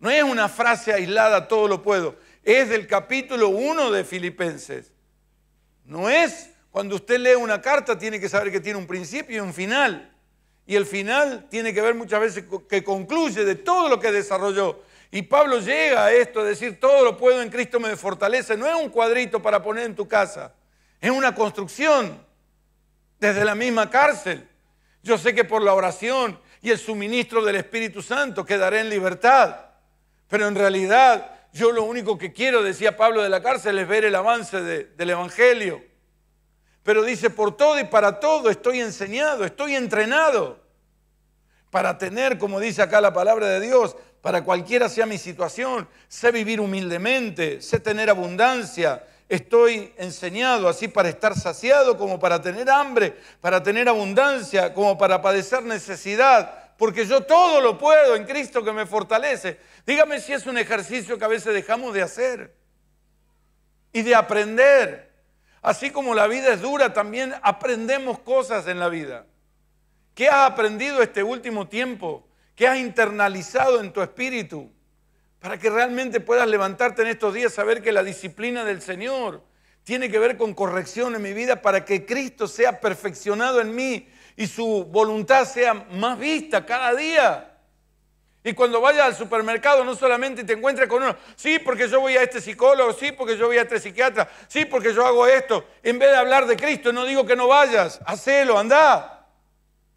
no es una frase aislada, todo lo puedo. Es del capítulo 1 de Filipenses. No es cuando usted lee una carta, tiene que saber que tiene un principio y un final. Y el final tiene que ver muchas veces que concluye de todo lo que desarrolló. Y Pablo llega a esto, a decir, todo lo puedo en Cristo me fortalece. No es un cuadrito para poner en tu casa, es una construcción desde la misma cárcel. Yo sé que por la oración y el suministro del Espíritu Santo, quedaré en libertad. Pero en realidad yo lo único que quiero, decía Pablo de la cárcel, es ver el avance del Evangelio. Pero dice, por todo y para todo estoy enseñado, estoy entrenado para tener, como dice acá la palabra de Dios, para cualquiera sea mi situación, sé vivir humildemente, sé tener abundancia, Estoy enseñado así para estar saciado, como para tener hambre, para tener abundancia, como para padecer necesidad, porque yo todo lo puedo en Cristo que me fortalece. Dígame si es un ejercicio que a veces dejamos de hacer y de aprender. Así como la vida es dura, también aprendemos cosas en la vida. ¿Qué has aprendido este último tiempo? ¿Qué has internalizado en tu espíritu? para que realmente puedas levantarte en estos días, saber que la disciplina del Señor tiene que ver con corrección en mi vida para que Cristo sea perfeccionado en mí y su voluntad sea más vista cada día. Y cuando vayas al supermercado no solamente te encuentres con uno, sí, porque yo voy a este psicólogo, sí, porque yo voy a este psiquiatra, sí, porque yo hago esto. En vez de hablar de Cristo, no digo que no vayas, hacelo, anda.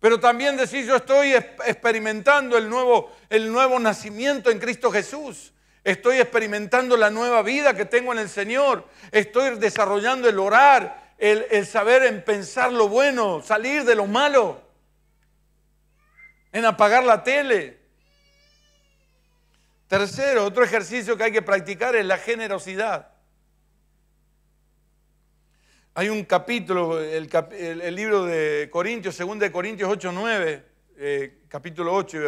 Pero también decir, yo estoy experimentando el nuevo, el nuevo nacimiento en Cristo Jesús. Estoy experimentando la nueva vida que tengo en el Señor. Estoy desarrollando el orar, el, el saber en pensar lo bueno, salir de lo malo, en apagar la tele. Tercero, otro ejercicio que hay que practicar es la generosidad. Hay un capítulo, el, libro de Corintios, 2 de Corintios 8, 9, eh, capítulo 8,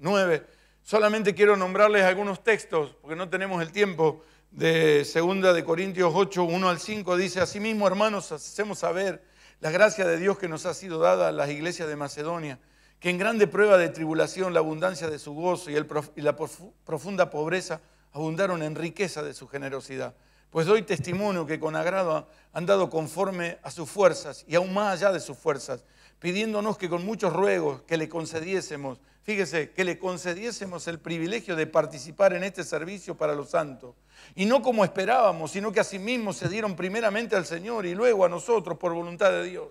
9. Eh, Solamente quiero nombrarles algunos textos, porque no tenemos el tiempo, de 2 de Corintios 8, 1 al 5. Dice, asimismo, hermanos, hacemos saber la gracia de Dios que nos ha sido dada a las iglesias de Macedonia, que en grande prueba de tribulación, la abundancia de su gozo y la profunda pobreza abundaron en riqueza de su generosidad pues doy testimonio que con agrado han dado conforme a sus fuerzas y aún más allá de sus fuerzas, pidiéndonos que con muchos ruegos que le concediésemos, fíjese, que le concediésemos el privilegio de participar en este servicio para los santos. Y no como esperábamos, sino que asimismo se dieron primeramente al Señor y luego a nosotros por voluntad de Dios.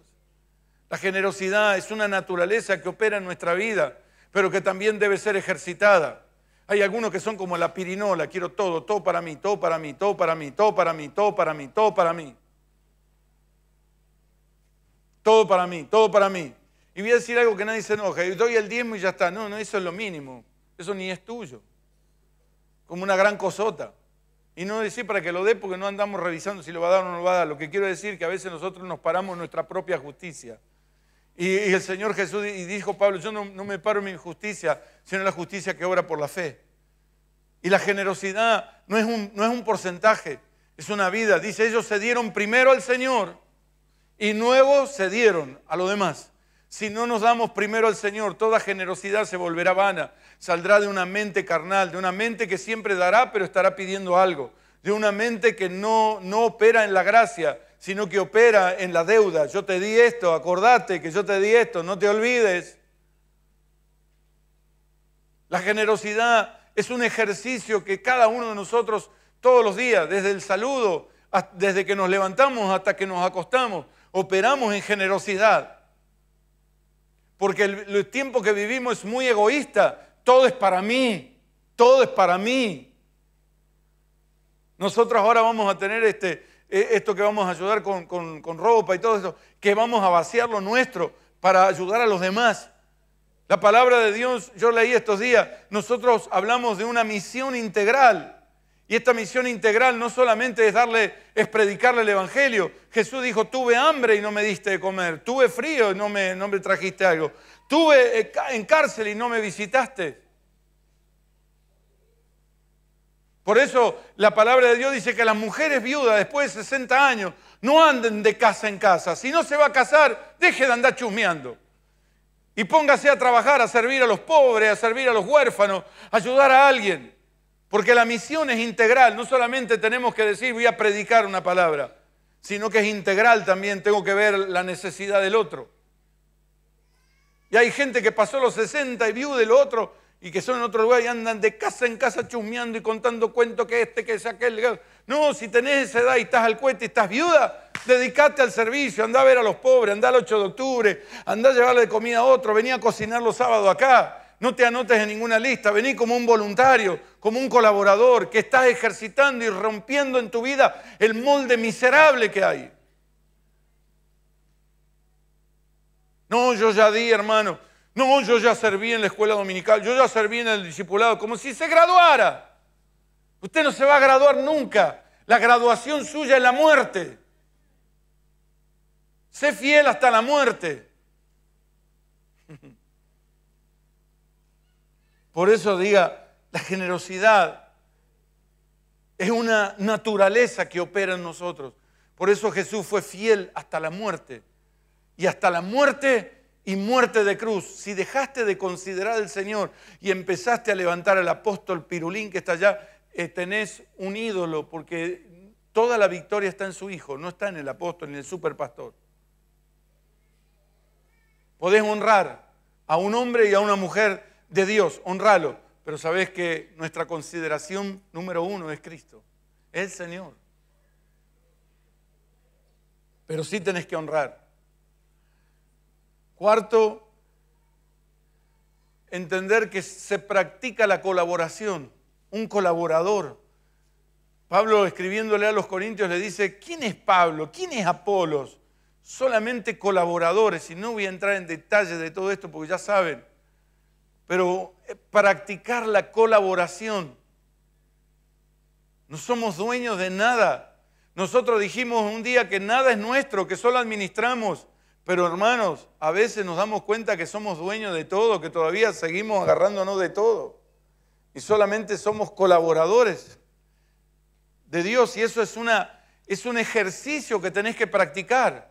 La generosidad es una naturaleza que opera en nuestra vida, pero que también debe ser ejercitada. Hay algunos que son como la pirinola, quiero todo, todo para mí, todo para mí, todo para mí, todo para mí, todo para mí, todo para mí. Todo para mí, todo para mí. Y voy a decir algo que nadie se enoja. Yo doy el diezmo y ya está. No, no, eso es lo mínimo. Eso ni es tuyo. Como una gran cosota. Y no decir para que lo dé porque no andamos revisando si lo va a dar o no lo va a dar. Lo que quiero decir es que a veces nosotros nos paramos en nuestra propia justicia. Y, el Señor Jesús y dijo Pablo, yo no, me paro en mi injusticia, sino en la justicia que obra por la fe. Y la generosidad no es un, no es un porcentaje, es una vida. Dice, ellos se dieron primero al Señor y luego se dieron a lo demás. Si no nos damos primero al Señor, toda generosidad se volverá vana. Saldrá de una mente carnal, de una mente que siempre dará pero estará pidiendo algo, de una mente que no, no opera en la gracia, sino que opera en la deuda. Yo te di esto, acordate que yo te di esto, no te olvides. La generosidad es un ejercicio que cada uno de nosotros todos los días, desde el saludo, desde que nos levantamos hasta que nos acostamos, operamos en generosidad. Porque el, tiempo que vivimos es muy egoísta. Todo es para mí. Todo es para mí. Nosotros ahora vamos a tener este, eh, esto que vamos a ayudar con, ropa y todo eso, que vamos a vaciar lo nuestro para ayudar a los demás. La palabra de Dios, yo leí estos días, nosotros hablamos de una misión integral. Y esta misión integral no solamente es darle, es predicarle el Evangelio. Jesús dijo, tuve hambre y no me diste de comer, tuve frío y no me, no me trajiste algo, tuve eh, en cárcel y no me visitaste. Por eso la palabra de Dios dice que las mujeres viudas después de 60 años no anden de casa en casa. Si no se va a casar, deje de andar chusmeando. Y póngase a trabajar, a servir a los pobres, a servir a los huérfanos, a ayudar a alguien. Porque la misión es integral. No solamente tenemos que decir voy a predicar una palabra, sino que es integral también. Tengo que ver la necesidad del otro. Y hay gente que pasó los 60 y viuda del lo otro, y que son en otro lugar y andan de casa en casa chusmeando y contando cuentos que este, que es aquel. No, si tenés esa edad y estás al cuete y estás viuda, dedícate al servicio, anda a ver a los pobres, anda al 8 de octubre, anda a llevarle comida a otro, venía a cocinar los sábados acá. No te anotes en ninguna lista, vení como un voluntario, como un colaborador que estás ejercitando y rompiendo en tu vida el molde miserable que hay. No, yo ya di, hermano. No, yo ya serví en la escuela dominical, yo ya serví en el discipulado, como si se graduara. Usted no se va a graduar nunca. La graduación suya es la muerte. Sé fiel hasta la muerte. <laughs> Por eso diga, la generosidad es una naturaleza que opera en nosotros. Por eso Jesús fue fiel hasta la muerte. Y hasta la muerte y muerte de cruz, si dejaste de considerar al Señor y empezaste a levantar al apóstol Pirulín que está allá, eh, tenés un ídolo porque toda la victoria está en su Hijo, no está en el apóstol ni en el superpastor. Podés honrar a un hombre y a una mujer de Dios, honralo, pero sabés que nuestra consideración número uno es Cristo, es el Señor. Pero sí tenés que honrar. Cuarto, entender que se practica la colaboración, un colaborador. Pablo escribiéndole a los Corintios le dice, ¿quién es Pablo? ¿Quién es Apolos? Solamente colaboradores, y no voy a entrar en detalles de todo esto porque ya saben, pero eh, practicar la colaboración. No somos dueños de nada. Nosotros dijimos un día que nada es nuestro, que solo administramos pero hermanos, a veces nos damos cuenta que somos dueños de todo, que todavía seguimos agarrándonos de todo. Y solamente somos colaboradores de Dios. Y eso es, una, es un ejercicio que tenés que practicar.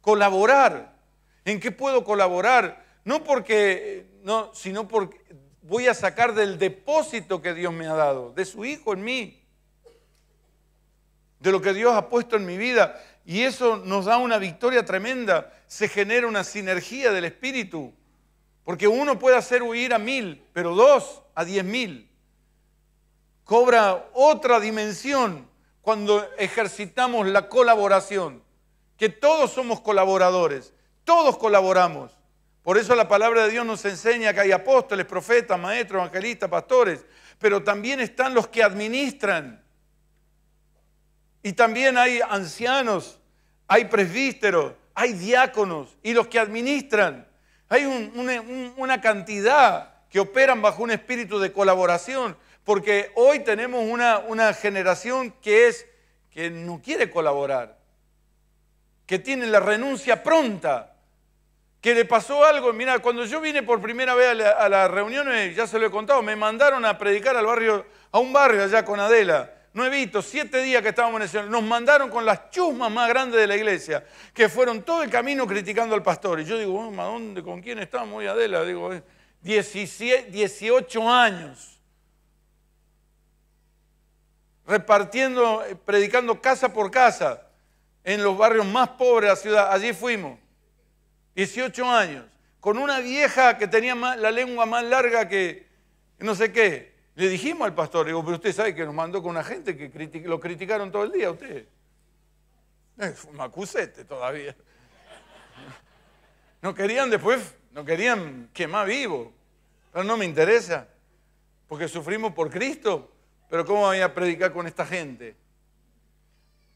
Colaborar. ¿En qué puedo colaborar? No porque, no, sino porque voy a sacar del depósito que Dios me ha dado, de su Hijo en mí, de lo que Dios ha puesto en mi vida. Y eso nos da una victoria tremenda. Se genera una sinergia del Espíritu. Porque uno puede hacer huir a mil, pero dos a diez mil. Cobra otra dimensión cuando ejercitamos la colaboración. Que todos somos colaboradores. Todos colaboramos. Por eso la palabra de Dios nos enseña que hay apóstoles, profetas, maestros, evangelistas, pastores, pero también están los que administran. Y también hay ancianos hay presbíteros, hay diáconos y los que administran. Hay una, cantidad que operan bajo un espíritu de colaboración, porque hoy tenemos una, generación que es que no quiere colaborar, que tiene la renuncia pronta, que le pasó algo. Mira, cuando yo vine por primera vez a las reuniones, ya se lo he contado, me mandaron a predicar al barrio, a un barrio allá con Adela nuevitos, siete días que estábamos en el Señor, nos mandaron con las chusmas más grandes de la iglesia, que fueron todo el camino criticando al pastor. Y yo digo, oh, dónde, ¿con quién estamos? hoy, Adela, digo, 18 años repartiendo, eh, predicando casa por casa en los barrios más pobres de la ciudad. Allí fuimos, 18 años, con una vieja que tenía la lengua más larga que no sé qué. Le dijimos al pastor, digo, pero usted sabe que nos mandó con una gente que lo criticaron todo el día usted. Fue un todavía. No querían después, no querían quemar vivo. Pero no me interesa, porque sufrimos por Cristo. Pero ¿cómo voy a predicar con esta gente?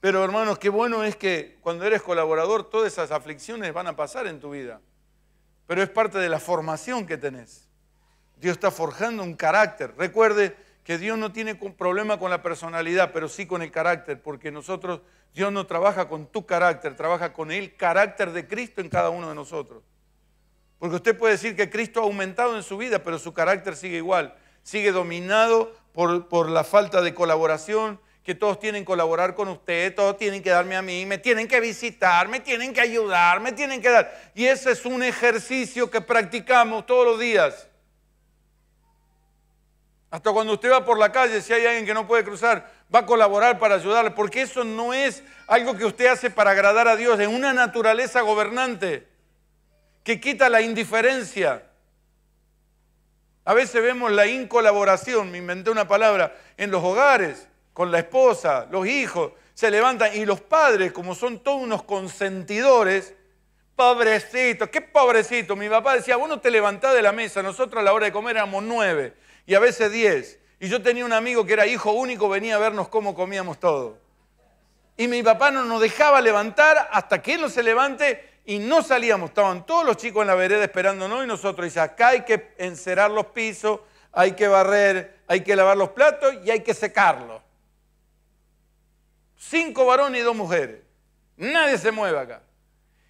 Pero hermanos, qué bueno es que cuando eres colaborador todas esas aflicciones van a pasar en tu vida. Pero es parte de la formación que tenés. Dios está forjando un carácter. Recuerde que Dios no tiene problema con la personalidad, pero sí con el carácter, porque nosotros, Dios no trabaja con tu carácter, trabaja con el carácter de Cristo en cada uno de nosotros. Porque usted puede decir que Cristo ha aumentado en su vida, pero su carácter sigue igual, sigue dominado por, por la falta de colaboración, que todos tienen que colaborar con usted, todos tienen que darme a mí, me tienen que visitar, me tienen que ayudar, me tienen que dar. Y ese es un ejercicio que practicamos todos los días. Hasta cuando usted va por la calle, si hay alguien que no puede cruzar, va a colaborar para ayudarle, porque eso no es algo que usted hace para agradar a Dios, es una naturaleza gobernante que quita la indiferencia. A veces vemos la incolaboración, me inventé una palabra, en los hogares, con la esposa, los hijos, se levantan y los padres, como son todos unos consentidores, pobrecitos, qué pobrecito, mi papá decía, vos no te levantás de la mesa, nosotros a la hora de comer éramos nueve y a veces 10. Y yo tenía un amigo que era hijo único, venía a vernos cómo comíamos todo. Y mi papá no nos dejaba levantar hasta que él no se levante y no salíamos. Estaban todos los chicos en la vereda esperándonos y nosotros. Dice, acá hay que encerar los pisos, hay que barrer, hay que lavar los platos y hay que secarlos. Cinco varones y dos mujeres. Nadie se mueve acá.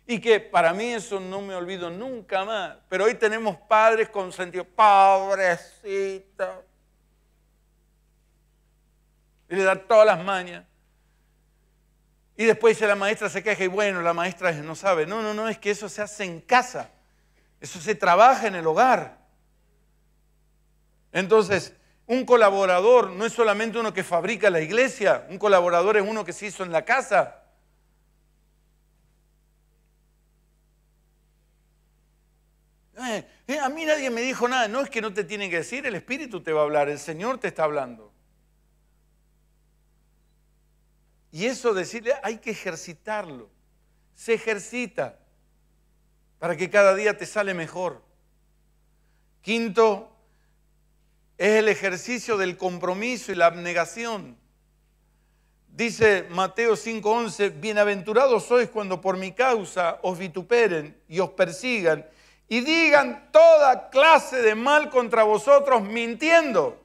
Y que para mí eso no me olvido nunca más. Pero hoy tenemos padres con sentido, pobrecito. Y le da todas las mañas. Y después dice la maestra se queja y bueno, la maestra no sabe. No, no, no, es que eso se hace en casa. Eso se trabaja en el hogar. Entonces, un colaborador no es solamente uno que fabrica la iglesia, un colaborador es uno que se hizo en la casa. Eh, eh, a mí nadie me dijo nada. No es que no te tienen que decir, el Espíritu te va a hablar, el Señor te está hablando. Y eso decirle, hay que ejercitarlo. Se ejercita para que cada día te sale mejor. Quinto, es el ejercicio del compromiso y la abnegación. Dice Mateo 5:11, bienaventurados sois cuando por mi causa os vituperen y os persigan y digan toda clase de mal contra vosotros mintiendo.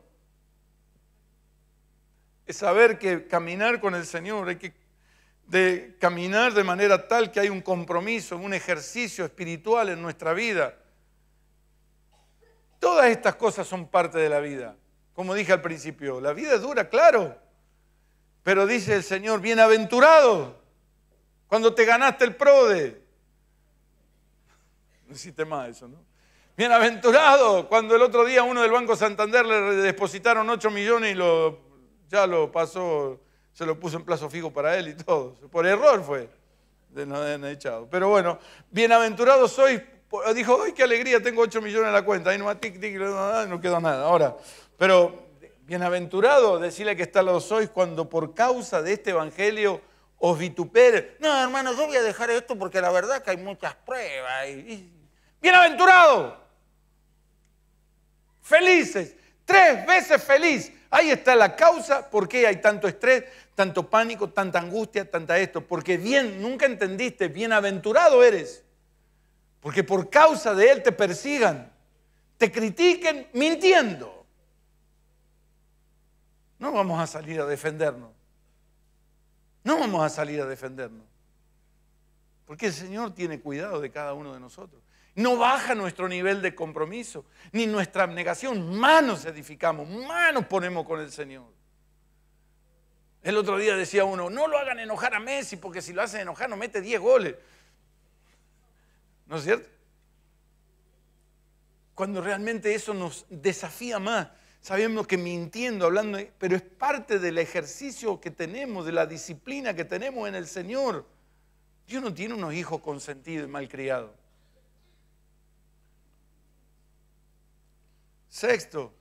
Es saber que caminar con el Señor, hay que de caminar de manera tal que hay un compromiso, un ejercicio espiritual en nuestra vida. Todas estas cosas son parte de la vida. Como dije al principio, la vida es dura, claro. Pero dice el Señor, bienaventurado, cuando te ganaste el PRODE, no más eso, ¿no? Bienaventurado, cuando el otro día uno del Banco Santander le depositaron 8 millones y lo, ya lo pasó, se lo puso en plazo fijo para él y todo. Por error fue, de echado. Pero bueno, bienaventurado soy, dijo, ay, qué alegría, tengo 8 millones en la cuenta, ahí no tic, tic, ah, no quedó nada. Ahora, pero bienaventurado decirle que está lo sois cuando por causa de este evangelio os vituperen. No, hermano, yo voy a dejar esto porque la verdad que hay muchas pruebas. Y, Bienaventurado. Felices. Tres veces feliz. Ahí está la causa por qué hay tanto estrés, tanto pánico, tanta angustia, tanta esto. Porque bien, nunca entendiste, bienaventurado eres. Porque por causa de Él te persigan, te critiquen mintiendo. No vamos a salir a defendernos. No vamos a salir a defendernos. Porque el Señor tiene cuidado de cada uno de nosotros. No baja nuestro nivel de compromiso, ni nuestra abnegación. Manos edificamos, manos ponemos con el Señor. El otro día decía uno, no lo hagan enojar a Messi, porque si lo hacen enojar no mete 10 goles. ¿No es cierto? Cuando realmente eso nos desafía más. Sabemos que mintiendo, hablando, pero es parte del ejercicio que tenemos, de la disciplina que tenemos en el Señor. Dios no tiene unos hijos consentidos y malcriados. Sexto,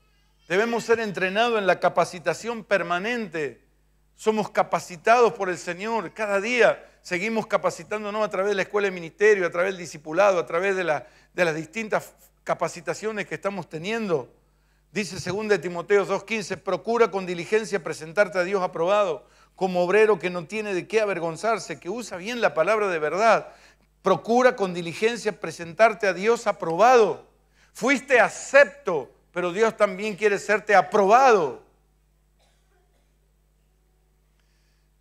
debemos ser entrenados en la capacitación permanente. Somos capacitados por el Señor. Cada día seguimos capacitándonos a través de la escuela de ministerio, a través del discipulado, a través de, las distintas capacitaciones que estamos teniendo. Dice 2 de Timoteo 2.15, procura con diligencia presentarte a Dios aprobado como obrero que no tiene de qué avergonzarse, que usa bien la palabra de verdad. Procura con diligencia presentarte a Dios aprobado. Fuiste acepto pero Dios también quiere serte aprobado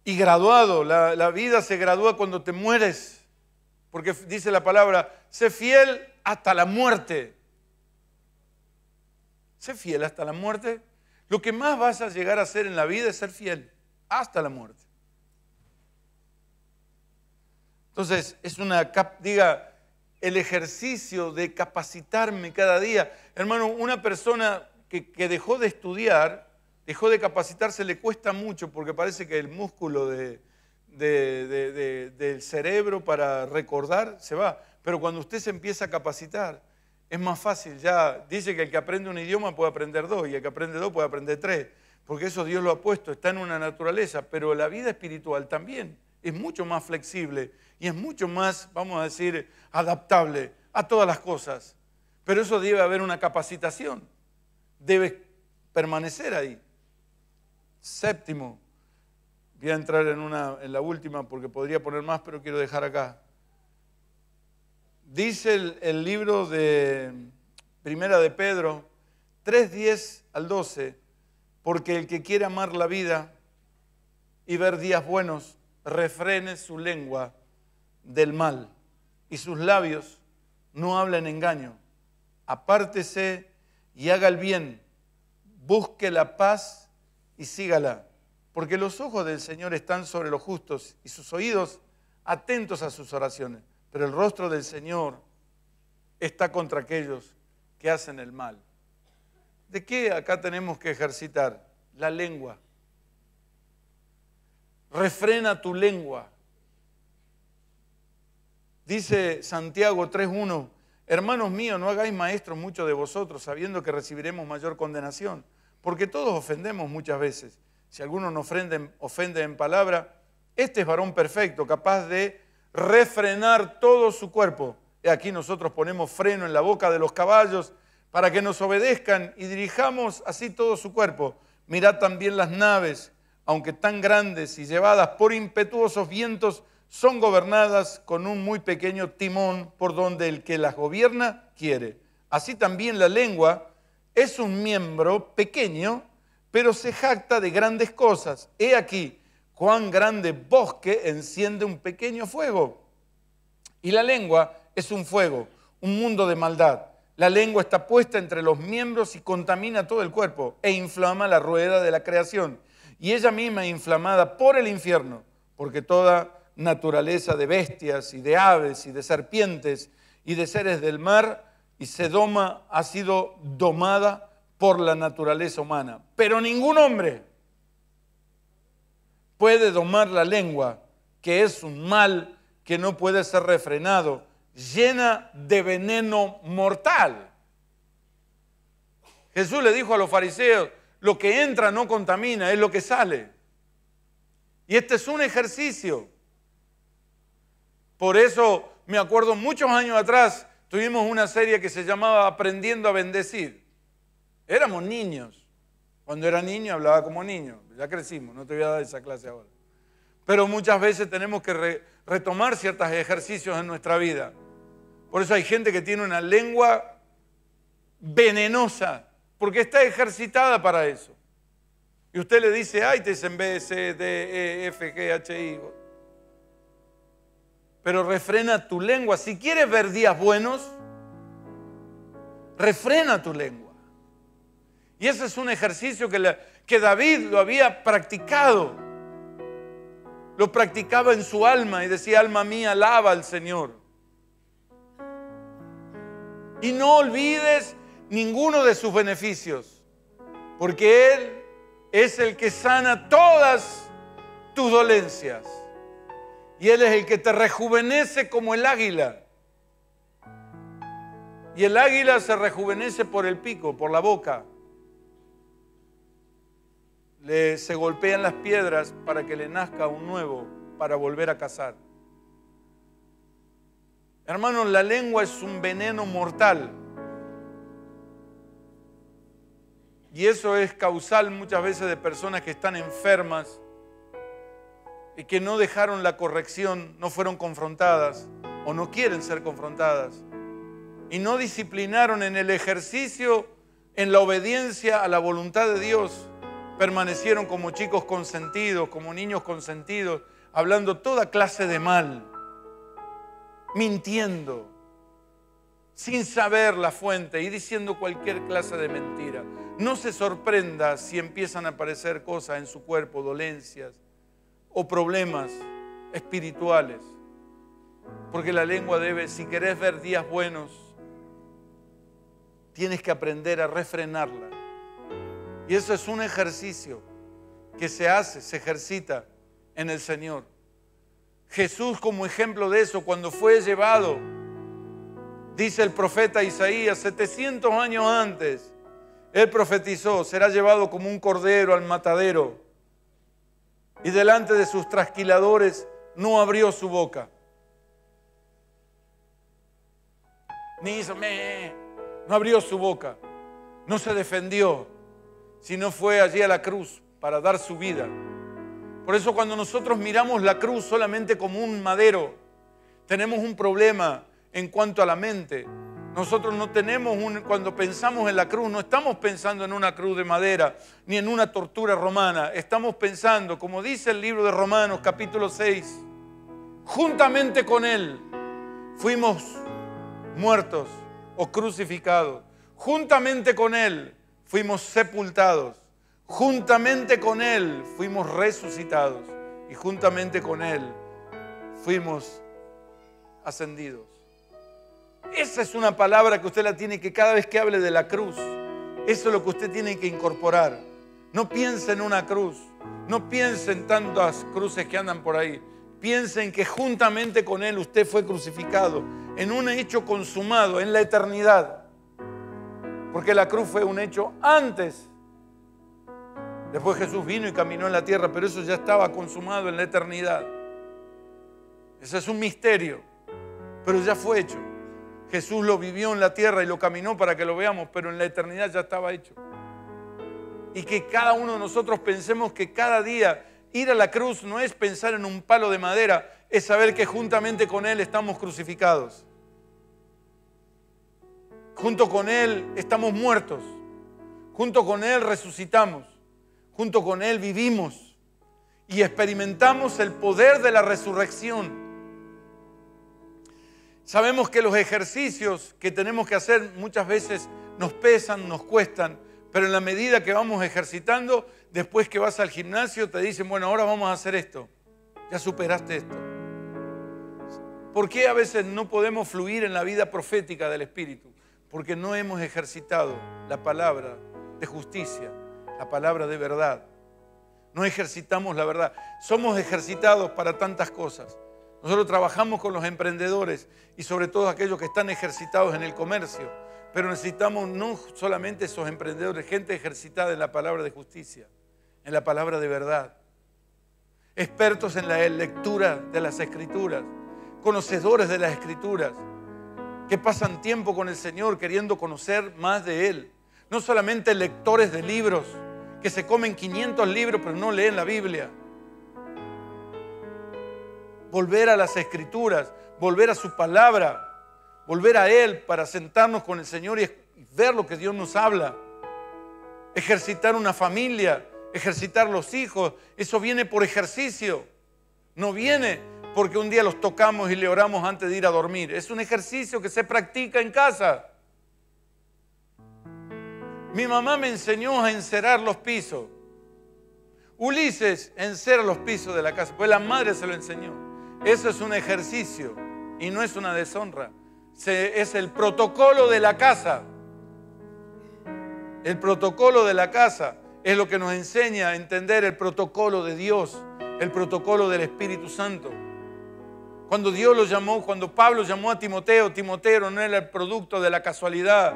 y graduado. La, vida se gradúa cuando te mueres, porque dice la palabra, sé fiel hasta la muerte. Sé fiel hasta la muerte. Lo que más vas a llegar a ser en la vida es ser fiel hasta la muerte. Entonces, es una, diga, el ejercicio de capacitarme cada día. Hermano, una persona que, dejó de estudiar, dejó de capacitarse, le cuesta mucho porque parece que el músculo del cerebro para recordar se va. Pero cuando usted se empieza a capacitar, es más fácil. Ya dice que el que aprende un idioma puede aprender dos y el que aprende dos puede aprender tres. Porque eso Dios lo ha puesto, está en una naturaleza, pero la vida espiritual también es mucho más flexible y es mucho más, vamos a decir, adaptable a todas las cosas. Pero eso debe haber una capacitación. Debe permanecer ahí. Séptimo, voy a entrar en, una, en la última porque podría poner más, pero quiero dejar acá. Dice el, el libro de Primera de Pedro 3.10 al 12, porque el que quiere amar la vida y ver días buenos, refrene su lengua del mal y sus labios no hablen engaño. Apártese y haga el bien, busque la paz y sígala, porque los ojos del Señor están sobre los justos y sus oídos atentos a sus oraciones, pero el rostro del Señor está contra aquellos que hacen el mal. ¿De qué acá tenemos que ejercitar? La lengua refrena tu lengua. Dice Santiago 3.1, hermanos míos, no hagáis maestros muchos de vosotros, sabiendo que recibiremos mayor condenación, porque todos ofendemos muchas veces. Si alguno nos ofende, ofende en palabra, este es varón perfecto, capaz de refrenar todo su cuerpo. Y aquí nosotros ponemos freno en la boca de los caballos para que nos obedezcan y dirijamos así todo su cuerpo. Mirad también las naves aunque tan grandes y llevadas por impetuosos vientos, son gobernadas con un muy pequeño timón por donde el que las gobierna quiere. Así también la lengua es un miembro pequeño, pero se jacta de grandes cosas. He aquí cuán grande bosque enciende un pequeño fuego. Y la lengua es un fuego, un mundo de maldad. La lengua está puesta entre los miembros y contamina todo el cuerpo e inflama la rueda de la creación y ella misma inflamada por el infierno, porque toda naturaleza de bestias y de aves y de serpientes y de seres del mar y Sedoma ha sido domada por la naturaleza humana. Pero ningún hombre puede domar la lengua, que es un mal que no puede ser refrenado, llena de veneno mortal. Jesús le dijo a los fariseos, lo que entra no contamina, es lo que sale. Y este es un ejercicio. Por eso me acuerdo muchos años atrás tuvimos una serie que se llamaba Aprendiendo a Bendecir. Éramos niños. Cuando era niño hablaba como niño. Ya crecimos, no te voy a dar esa clase ahora. Pero muchas veces tenemos que retomar ciertos ejercicios en nuestra vida. Por eso hay gente que tiene una lengua venenosa porque está ejercitada para eso. Y usted le dice, ay, te dicen B, C, D, E, F, G, H, I. Pero refrena tu lengua. Si quieres ver días buenos, refrena tu lengua. Y ese es un ejercicio que, que David lo había practicado. Lo practicaba en su alma y decía, alma mía, alaba al Señor. Y no olvides ninguno de sus beneficios, porque Él es el que sana todas tus dolencias. Y Él es el que te rejuvenece como el águila. Y el águila se rejuvenece por el pico, por la boca. Le, se golpean las piedras para que le nazca un nuevo, para volver a cazar. Hermanos, la lengua es un veneno mortal. Y eso es causal muchas veces de personas que están enfermas y que no dejaron la corrección, no fueron confrontadas o no quieren ser confrontadas y no disciplinaron en el ejercicio, en la obediencia a la voluntad de Dios. Permanecieron como chicos consentidos, como niños consentidos, hablando toda clase de mal, mintiendo, sin saber la fuente y diciendo cualquier clase de mentira. No se sorprenda si empiezan a aparecer cosas en su cuerpo, dolencias o problemas espirituales. Porque la lengua debe, si querés ver días buenos, tienes que aprender a refrenarla. Y eso es un ejercicio que se hace, se ejercita en el Señor. Jesús como ejemplo de eso, cuando fue llevado dice el profeta Isaías, 700 años antes, él profetizó, será llevado como un cordero al matadero y delante de sus trasquiladores no abrió su boca. Ni hizo, no abrió su boca, no se defendió, sino fue allí a la cruz para dar su vida. Por eso cuando nosotros miramos la cruz solamente como un madero, tenemos un problema en cuanto a la mente. Nosotros no tenemos un, cuando pensamos en la cruz, no estamos pensando en una cruz de madera ni en una tortura romana. Estamos pensando, como dice el libro de Romanos capítulo 6, juntamente con Él fuimos muertos o crucificados. Juntamente con Él fuimos sepultados. Juntamente con Él fuimos resucitados. Y juntamente con Él fuimos ascendidos. Esa es una palabra que usted la tiene que cada vez que hable de la cruz. Eso es lo que usted tiene que incorporar. No piense en una cruz. No piense en tantas cruces que andan por ahí. Piense en que juntamente con Él usted fue crucificado en un hecho consumado, en la eternidad. Porque la cruz fue un hecho antes. Después Jesús vino y caminó en la tierra, pero eso ya estaba consumado en la eternidad. Ese es un misterio, pero ya fue hecho. Jesús lo vivió en la tierra y lo caminó para que lo veamos, pero en la eternidad ya estaba hecho. Y que cada uno de nosotros pensemos que cada día ir a la cruz no es pensar en un palo de madera, es saber que juntamente con Él estamos crucificados. Junto con Él estamos muertos. Junto con Él resucitamos. Junto con Él vivimos. Y experimentamos el poder de la resurrección Sabemos que los ejercicios que tenemos que hacer muchas veces nos pesan, nos cuestan, pero en la medida que vamos ejercitando, después que vas al gimnasio te dicen, bueno, ahora vamos a hacer esto, ya superaste esto. ¿Por qué a veces no podemos fluir en la vida profética del Espíritu? Porque no hemos ejercitado la palabra de justicia, la palabra de verdad. No ejercitamos la verdad. Somos ejercitados para tantas cosas nosotros trabajamos con los emprendedores y sobre todo aquellos que están ejercitados en el comercio, pero necesitamos no solamente esos emprendedores, gente ejercitada en la palabra de justicia, en la palabra de verdad, expertos en la lectura de las escrituras, conocedores de las escrituras, que pasan tiempo con el Señor queriendo conocer más de Él, no solamente lectores de libros, que se comen 500 libros pero no leen la Biblia volver a las escrituras, volver a su palabra, volver a Él para sentarnos con el Señor y ver lo que Dios nos habla. Ejercitar una familia, ejercitar los hijos, eso viene por ejercicio. No viene porque un día los tocamos y le oramos antes de ir a dormir. Es un ejercicio que se practica en casa. Mi mamá me enseñó a encerar los pisos. Ulises encera los pisos de la casa, pues la madre se lo enseñó. Eso es un ejercicio y no es una deshonra. es el protocolo de la casa. El protocolo de la casa es lo que nos enseña a entender el protocolo de Dios, el protocolo del Espíritu Santo. Cuando Dios lo llamó, cuando Pablo llamó a Timoteo, Timoteo no era el producto de la casualidad,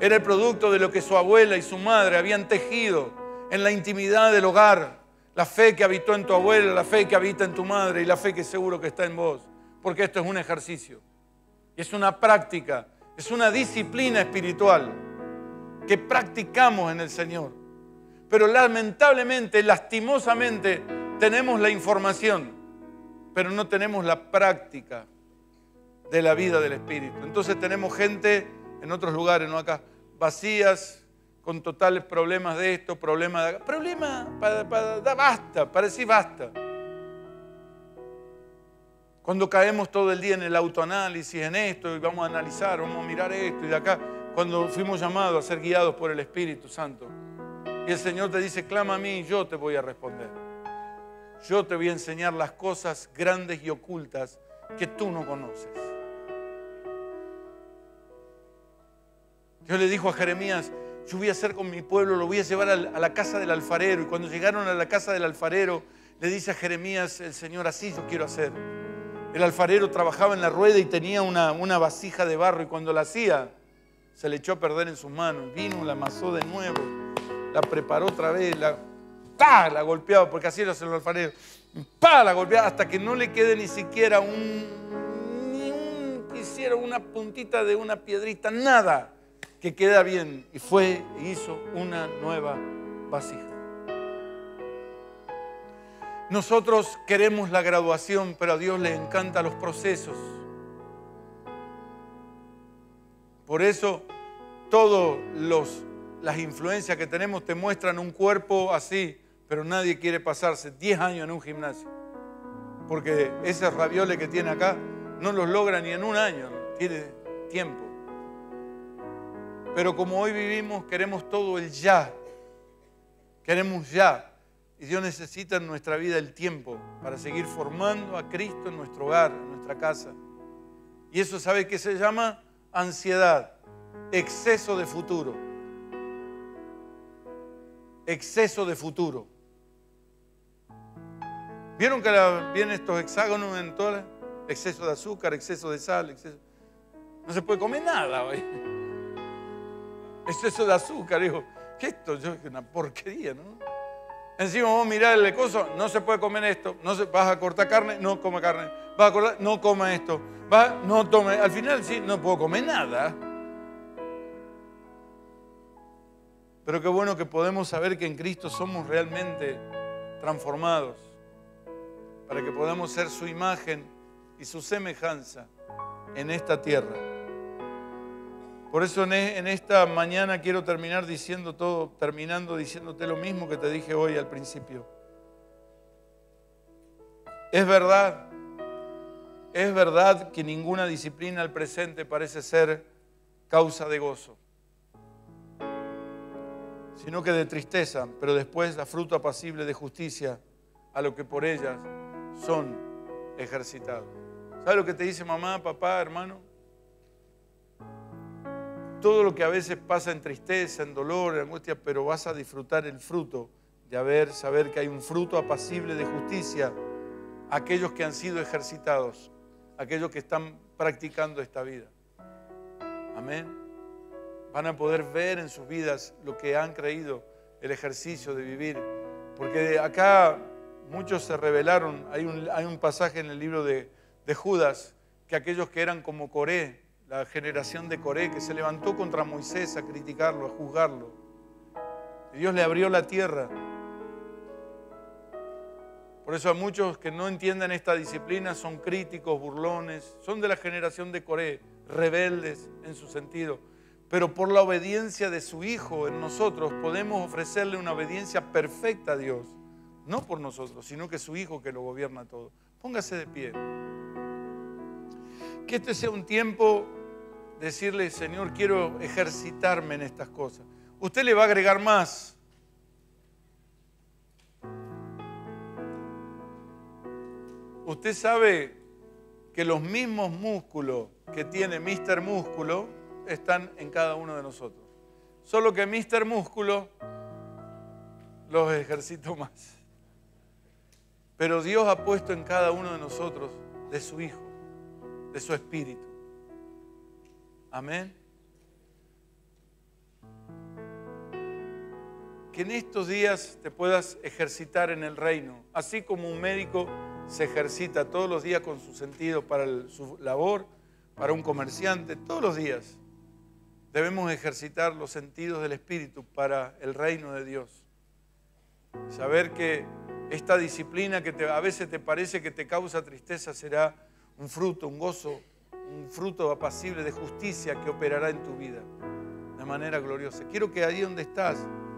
era el producto de lo que su abuela y su madre habían tejido en la intimidad del hogar. La fe que habitó en tu abuela, la fe que habita en tu madre y la fe que seguro que está en vos. Porque esto es un ejercicio. Es una práctica. Es una disciplina espiritual que practicamos en el Señor. Pero lamentablemente, lastimosamente, tenemos la información, pero no tenemos la práctica de la vida del Espíritu. Entonces tenemos gente en otros lugares, no acá, vacías, con totales problemas de esto, problemas de acá. Problemas para, para, basta, para decir basta. Cuando caemos todo el día en el autoanálisis, en esto, y vamos a analizar, vamos a mirar esto y de acá, cuando fuimos llamados a ser guiados por el Espíritu Santo, y el Señor te dice, clama a mí, ...y yo te voy a responder. Yo te voy a enseñar las cosas grandes y ocultas que tú no conoces. ...yo le dijo a Jeremías, yo voy a hacer con mi pueblo, lo voy a llevar a la casa del alfarero. Y cuando llegaron a la casa del alfarero, le dice a Jeremías el Señor, así yo quiero hacer. El alfarero trabajaba en la rueda y tenía una, vasija de barro y cuando la hacía, se le echó a perder en sus manos. Vino, la amasó de nuevo, la preparó otra vez, la, la golpeaba, porque así lo el alfarero. ¡Pa! La golpeaba hasta que no le quede ni siquiera un, ni un, una puntita de una piedrita, nada que queda bien. Y fue e hizo una nueva vasija. Nosotros queremos la graduación, pero a Dios le encantan los procesos. Por eso todas las influencias que tenemos te muestran un cuerpo así, pero nadie quiere pasarse 10 años en un gimnasio. Porque ese ravioles que tiene acá no los logra ni en un año, tiene tiempo. Pero como hoy vivimos, queremos todo el ya. Queremos ya. Y Dios necesita en nuestra vida el tiempo para seguir formando a Cristo en nuestro hogar, en nuestra casa. Y eso, ¿sabe qué se llama? Ansiedad, exceso de futuro. Exceso de futuro. ¿Vieron que vienen estos hexágonos en todas? Exceso de azúcar, exceso de sal, exceso... No se puede comer nada hoy exceso de azúcar. dijo. ¿qué esto? Yo, una porquería, ¿no? Encima vos mirá el lecoso no se puede comer esto, no se, vas a cortar carne, no come carne, vas a cortar, no coma esto, vas, no tome, al final sí, no puedo comer nada. Pero qué bueno que podemos saber que en Cristo somos realmente transformados para que podamos ser su imagen y su semejanza en esta tierra. Por eso e, en, esta mañana quiero terminar diciendo todo, terminando diciéndote lo mismo que te dije hoy al principio. Es verdad, es verdad que ninguna disciplina al presente parece ser causa de gozo, sino que de tristeza, pero después la fruta apacible de justicia a lo que por ellas son ejercitados. ¿Sabes lo que te dice mamá, papá, hermano? todo lo que a veces pasa en tristeza, en dolor, en angustia, pero vas a disfrutar el fruto de haber, saber que hay un fruto apacible de justicia aquellos que han sido ejercitados, aquellos que están practicando esta vida. Amén. Van a poder ver en sus vidas lo que han creído, el ejercicio de vivir. Porque acá muchos se revelaron, Hay un, hay un pasaje en el libro de, de Judas que aquellos que eran como Coré, la generación de Coré, que se levantó contra Moisés a criticarlo, a juzgarlo. Dios le abrió la tierra. Por eso a muchos que no entienden esta disciplina son críticos, burlones, son de la generación de Coré, rebeldes en su sentido. Pero por la obediencia de su Hijo en nosotros podemos ofrecerle una obediencia perfecta a Dios. No por nosotros, sino que su Hijo que lo gobierna todo. Póngase de pie. Que este sea un tiempo decirle, Señor, quiero ejercitarme en estas cosas. Usted le va a agregar más. Usted sabe que los mismos músculos que tiene Mr. Músculo están en cada uno de nosotros. Solo que Mr. Músculo los ejercito más. Pero Dios ha puesto en cada uno de nosotros de su Hijo, de su Espíritu. Amén. Que en estos días te puedas ejercitar en el reino, así como un médico se ejercita todos los días con su sentido para su labor, para un comerciante, todos los días. Debemos ejercitar los sentidos del Espíritu para el reino de Dios. Saber que esta disciplina que a veces te parece que te causa tristeza será un fruto, un gozo un fruto apacible de justicia que operará en tu vida de manera gloriosa. Quiero que ahí donde estás,